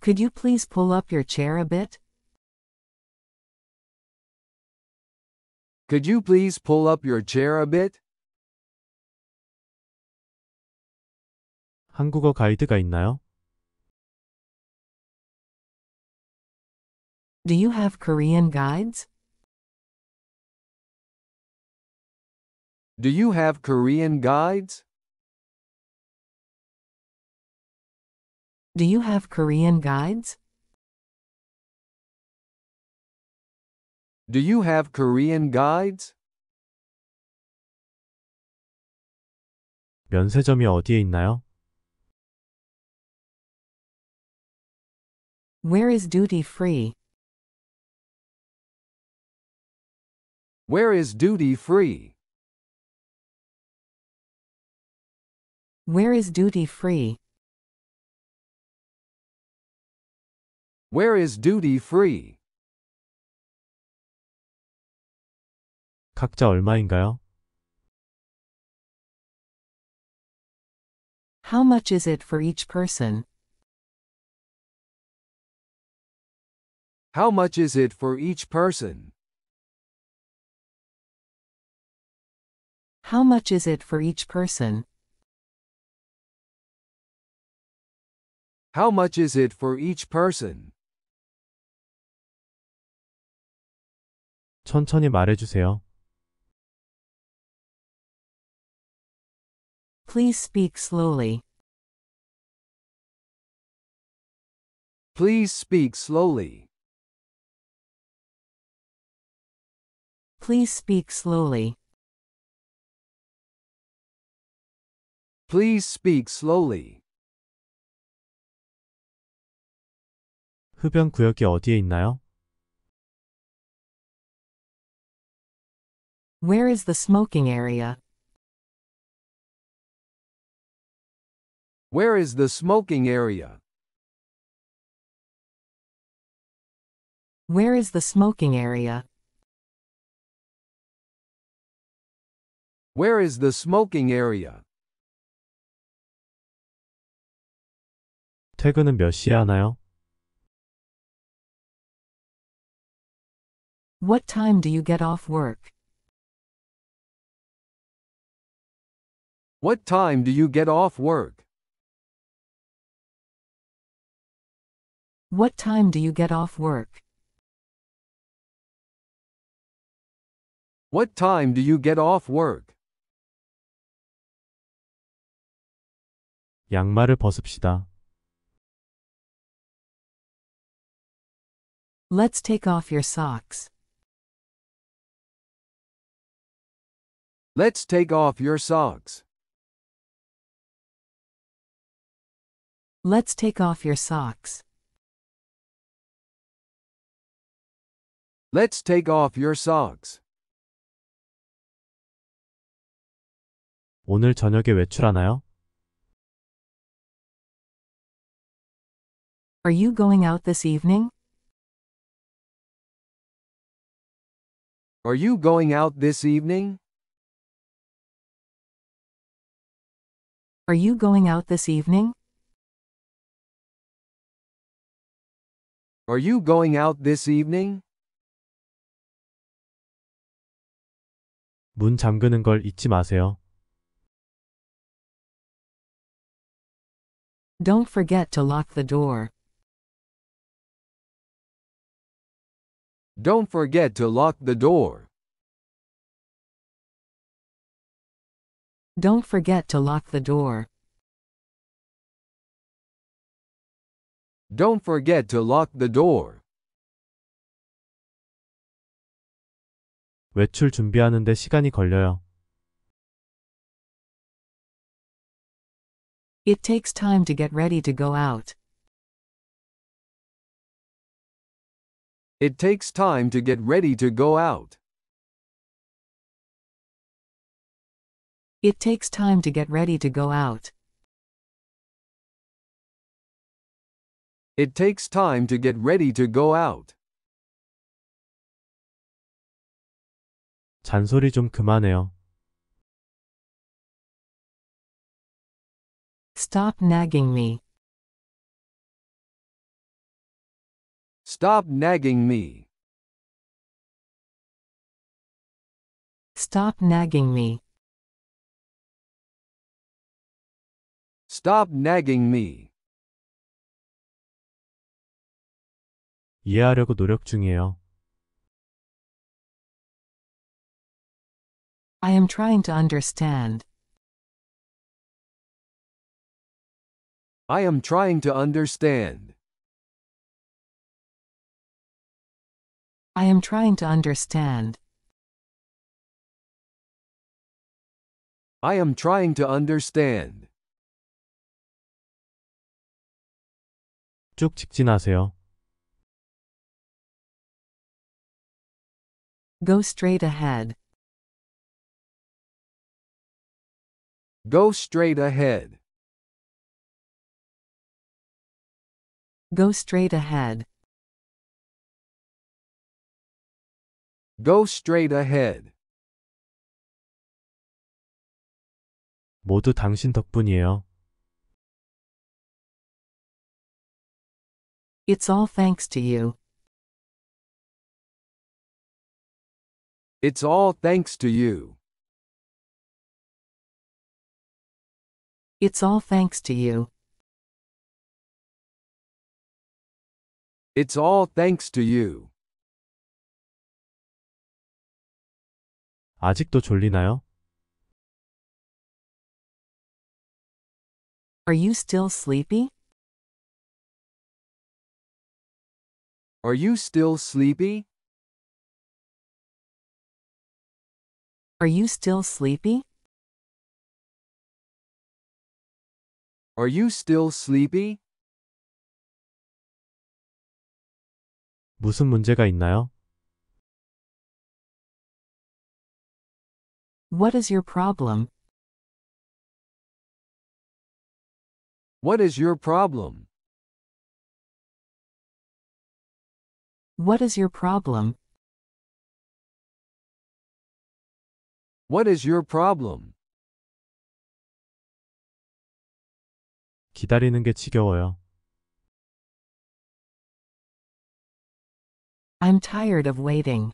Could you please pull up your chair a bit? Could you please pull up your chair a bit? 한국어 가이드가 있나요? Do you have Korean guides? Do you have Korean guides? Do you have Korean guides? Do you have Korean guides? 면세점이 어디에 있나요? Where is duty free? Where is duty free? Where is duty free? Where is duty free? 각자 얼마인가요? How much is it for each person? How much is it for each person? How much is it for each person? How much is it for each person? 천천히 Please speak slowly. Please speak slowly. Please speak slowly. Please speak slowly. 흡연 구역이 어디에 있나요? Where is the smoking area? Where is the smoking area? Where is the smoking area? Where is the smoking area? 퇴근은 몇 시에 하나요? What time do you get off work? What time do you get off work? What time do you get off work? What time do you get off work? 양말을 벗읍시다. Let's take off your socks. Let's take off your socks. Let's take off your socks. Let's take off your socks. 오늘 저녁에 외출하나요? Are you going out this evening? Are you going out this evening? Are you going out this evening? Are you going out this evening? 문 잠그는 걸 잊지 마세요. Don't forget to lock the door. Don't forget to lock the door. Don't forget to lock the door. Don't forget to lock the door. 외출 준비하는데 시간이 걸려요. It takes time to get ready to go out. It takes time to get ready to go out. It takes time to get ready to go out. It takes time to get ready to go out. 잔소리 좀 그만해요. Stop nagging me. Stop nagging me. Stop nagging me. Stop nagging me. 이해하려고 노력 중이에요. I am trying to understand. I am trying to understand. I am trying to understand. I am trying to understand. 쭉 직진하세요. Go straight ahead. Go straight ahead. Go straight ahead. Go straight ahead. 모두 당신 덕분이에요. It's all thanks to you. It's all thanks to you. It's all thanks to you. It's all thanks to you. 아직도 졸리나요? Are you still sleepy? Are you still sleepy? Are you still sleepy? Are you still sleepy? 무슨 문제가 있나요? What is your problem? What is your problem? What is your problem? What is your problem? 기다리는 게 지겨워요. I'm tired of waiting.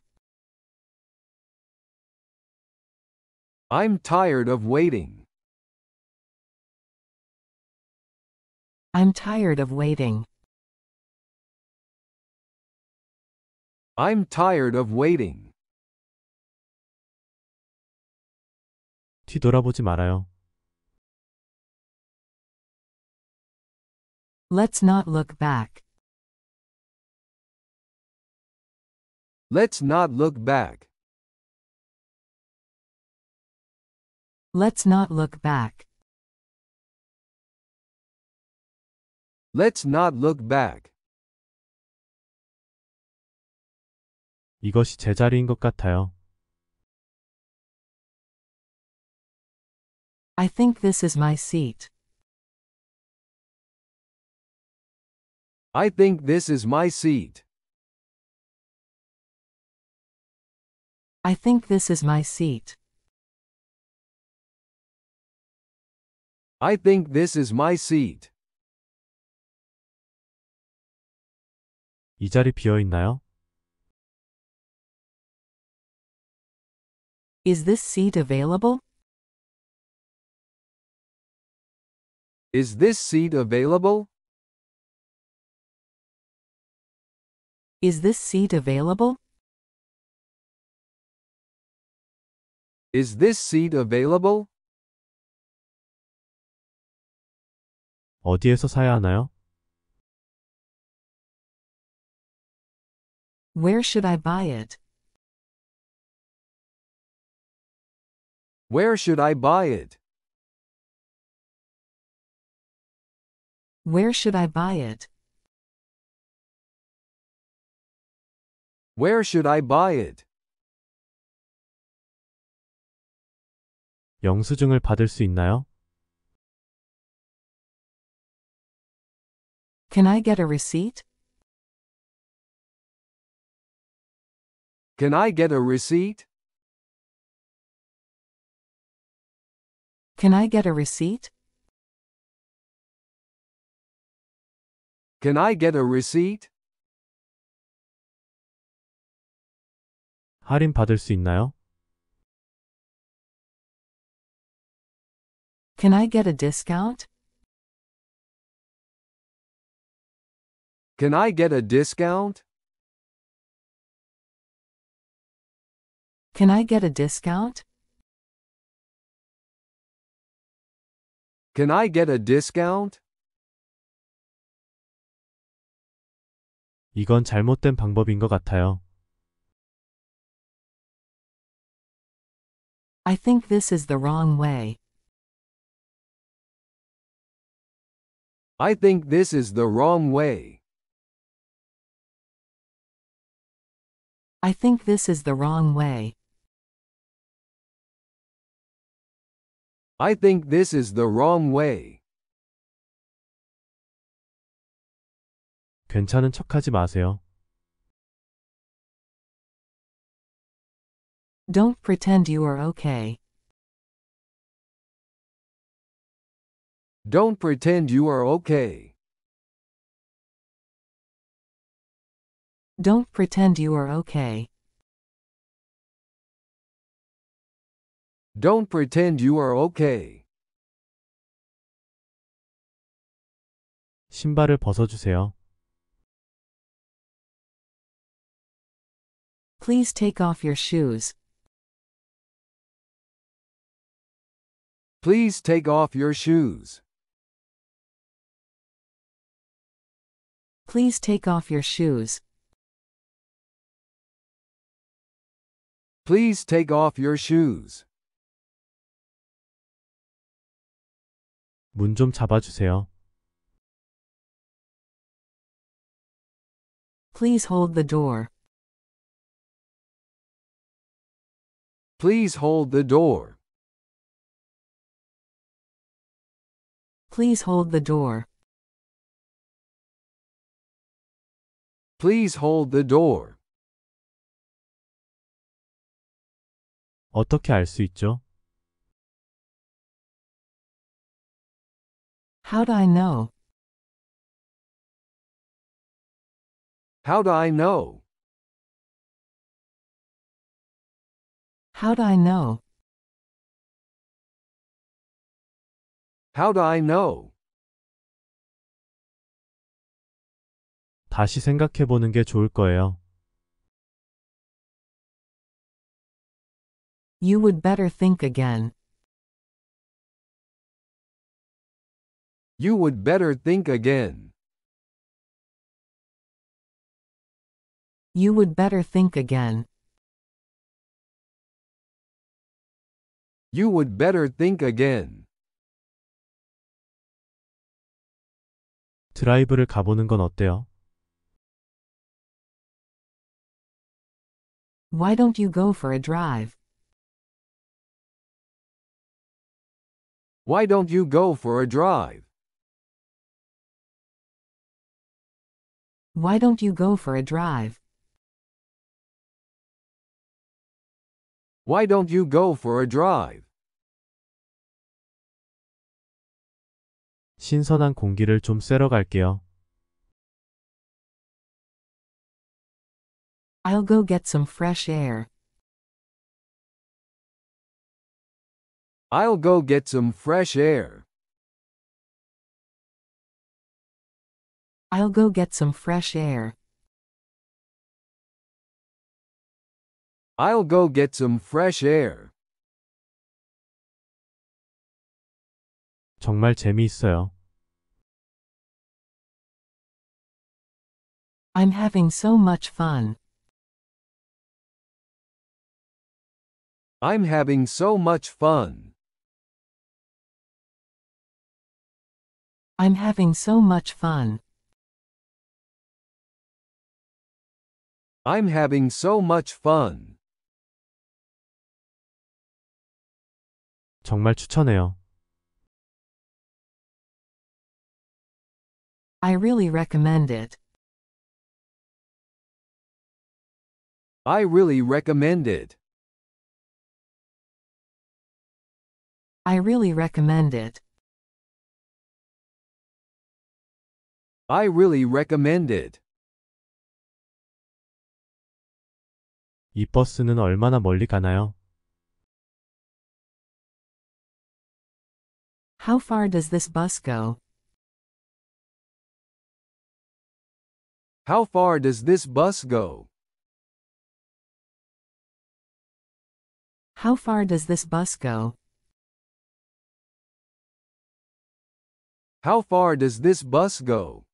I'm tired of waiting. I'm tired of waiting. I'm tired of waiting. 뒤돌아보지 말아요. Let's not look back. Let's not look back. Let's not look back. Let's not look back. 이것이 제자리인 것 같아요. I think this is my seat. I think this is my seat. I think this is my seat. I think this is my seat. 이 자리 비어 있나요? Is this seat available? Is this seat available? Is this seat available? Is this seat available? 어디에서 사야 하나요? Where should I buy it? Where should I buy it? Where should I buy it? Where should I buy it? 영수증을 받을 수 있나요? Can I get a receipt? Can I get a receipt? Can I get a receipt? Can I get a receipt? 할인 받을 수 있나요? Can I get a discount? Can I get a discount? Can I get a discount? Can I get a discount? 이건 잘못된 방법인 것 같아요. I think this is the wrong way. I think this is the wrong way. I think this is the wrong way. I think this is the wrong way. 괜찮은 척하지 마세요. Don't pretend you are okay. Don't pretend you are okay. Don't pretend you are okay. Don't pretend you are okay. 신발을 벗어주세요. Please take off your shoes. Please take off your shoes. Please take off your shoes. Please take off your shoes. 문좀 잡아주세요. Please hold the door. Please hold the door. Please hold the door. Please hold the door. 어떻게 알 수 있죠? How'd I know? How'd I know? How'd I know? How'd I know? 다시 생각해 보는 게 좋을 거예요. You would better think again. You would better think again. You would better think again. You would better think again. 드라이브를 가보는 건 어때요? Why don't you go for a drive? Why don't you go for a drive? Why don't you go for a drive? Why don't you go for a drive? 신선한 공기를 좀 쐬러 갈게요. I'll go get some fresh air. I'll go get some fresh air. I'll go get some fresh air. I'll go get some fresh air. 정말 재미있어요. I'm having so much fun. I'm having so much fun. I'm having so much fun. I'm having so much fun. 정말 추천해요. I really recommend it. I really recommend it. I really recommend it. I really recommend it. 이 버스는 얼마나 멀리 가나요? How far does this bus go? How far does this bus go? How far does this bus go? How far does this bus go?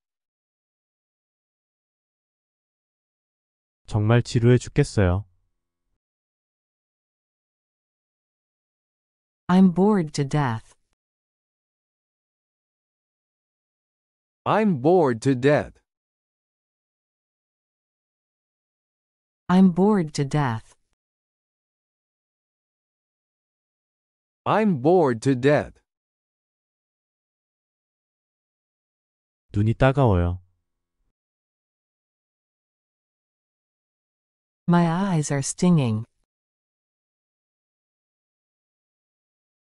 정말 지루해 죽겠어요. I'm bored to death. I'm bored to death. I'm bored to death. I'm bored to death. 눈이 따가워요. My eyes are stinging.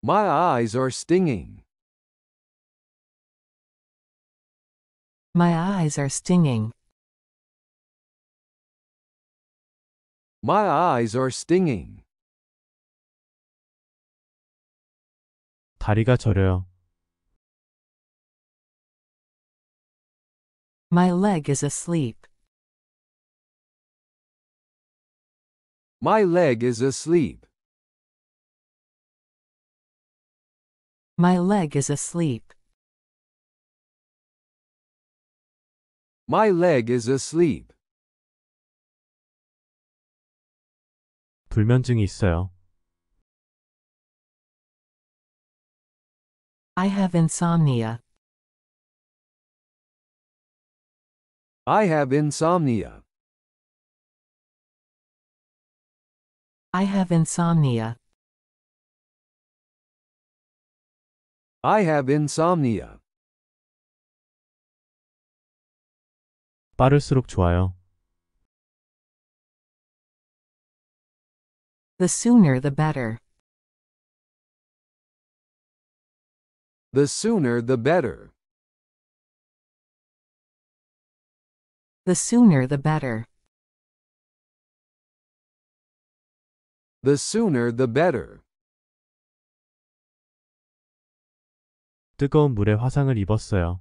My eyes are stinging. My eyes are stinging. My eyes are stinging. 다리가 저려요. My leg is asleep. My leg is asleep. My leg is asleep. My leg is asleep. 불면증이 있어요. I have insomnia. I have insomnia. I have insomnia. I have insomnia. 빠를수록 좋아요. The sooner the better. The sooner the better. The sooner the better. The sooner the better. 뜨거운 물에 화상을 입었어요.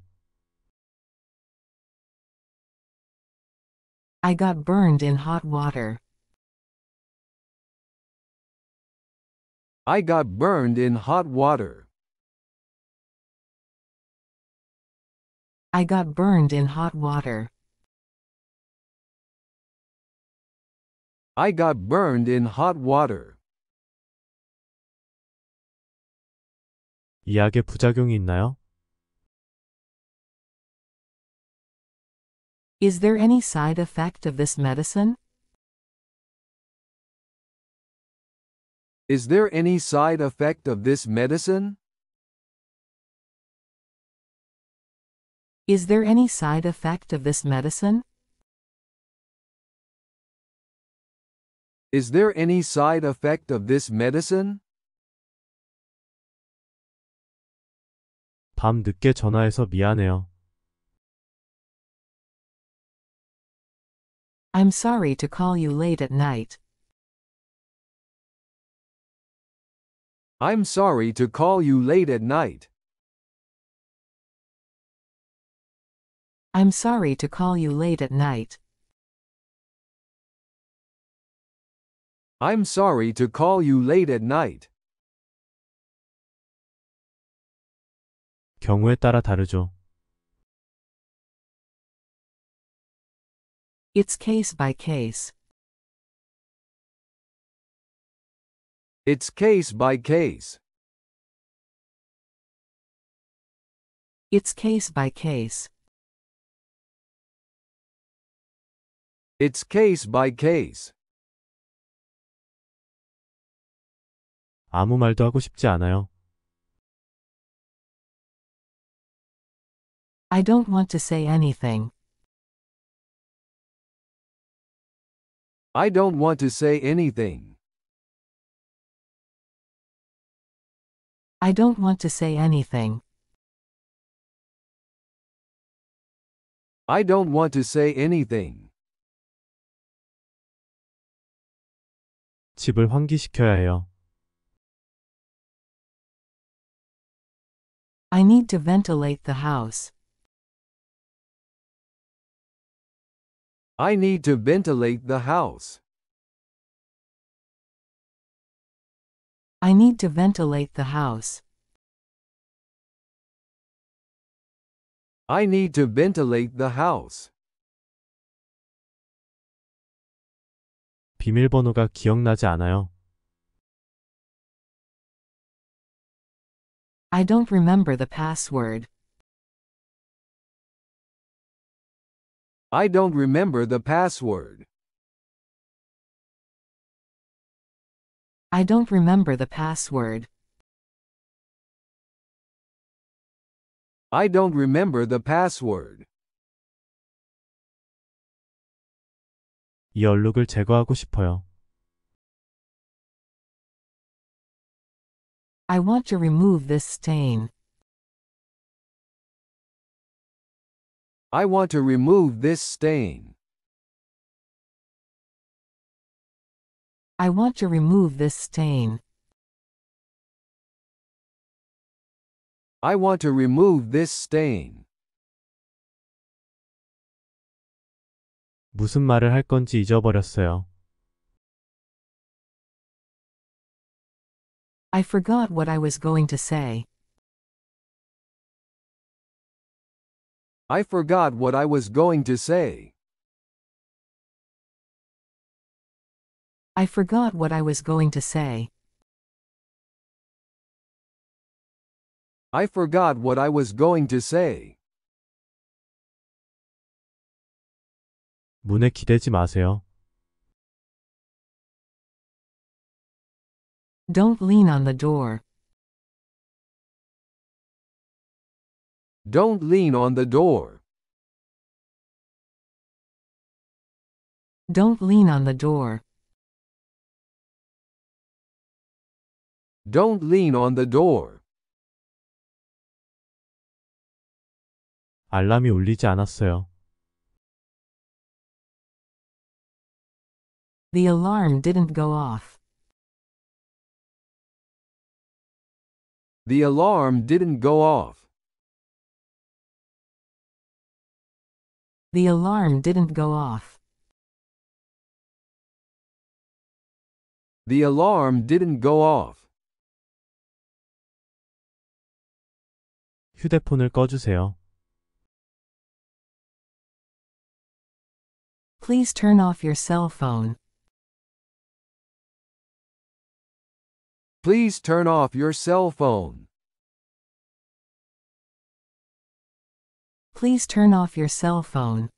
I got burned in hot water. I got burned in hot water. I got burned in hot water. I got burned in hot water. 이 부작용이 있나요? Is there any side effect of this medicine? Is there any side effect of this medicine? Is there any side effect of this medicine? Is there any side effect of this medicine? 밤 늦게 전화해서 미안해요. I'm sorry to call you late at night. I'm sorry to call you late at night. I'm sorry to call you late at night. I'm sorry to call you late at night. 경우에 따라 다르죠. It's case by case. It's case by case. It's case by case. It's case by case. 아무 말도 하고 싶지 않아요. I don't want to say anything. I don't want to say anything. I don't want to say anything. I don't want to say anything. 집을 환기시켜야 해요. I need to ventilate the house. I need to ventilate the house. I need to ventilate the house. I need to ventilate the house. 비밀번호가 기억나지 않아요. I don't remember the password. I don't remember the password. I don't remember the password. I don't remember the password. 이 얼룩을 제거하고 싶어요. I want to remove this stain. I want to remove this stain. I want to remove this stain. I want to remove this stain. 무슨 말을 할 건지 잊어버렸어요. I forgot what I was going to say. I forgot what I was going to say. I forgot what I was going to say. I forgot what I was going to say. 문에 기대지 마세요. Don't lean on the door. Don't lean on the door. Don't lean on the door. Don't lean on the door. 알람이 울리지 않았어요. The alarm didn't go off. The alarm didn't go off. The alarm didn't go off. The alarm didn't go off. 휴대폰을 꺼주세요. Please turn off your cell phone. Please turn off your cell phone. Please turn off your cell phone.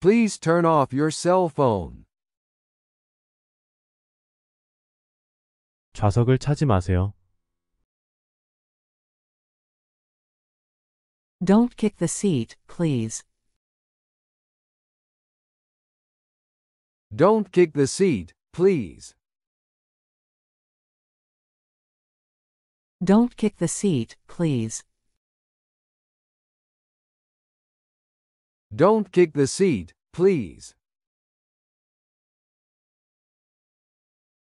Please turn off your cell phone. 좌석을 차지 마세요. Don't kick the seat, please. Don't kick the seat, please. Don't kick the seat, please. Don't kick the seat, please.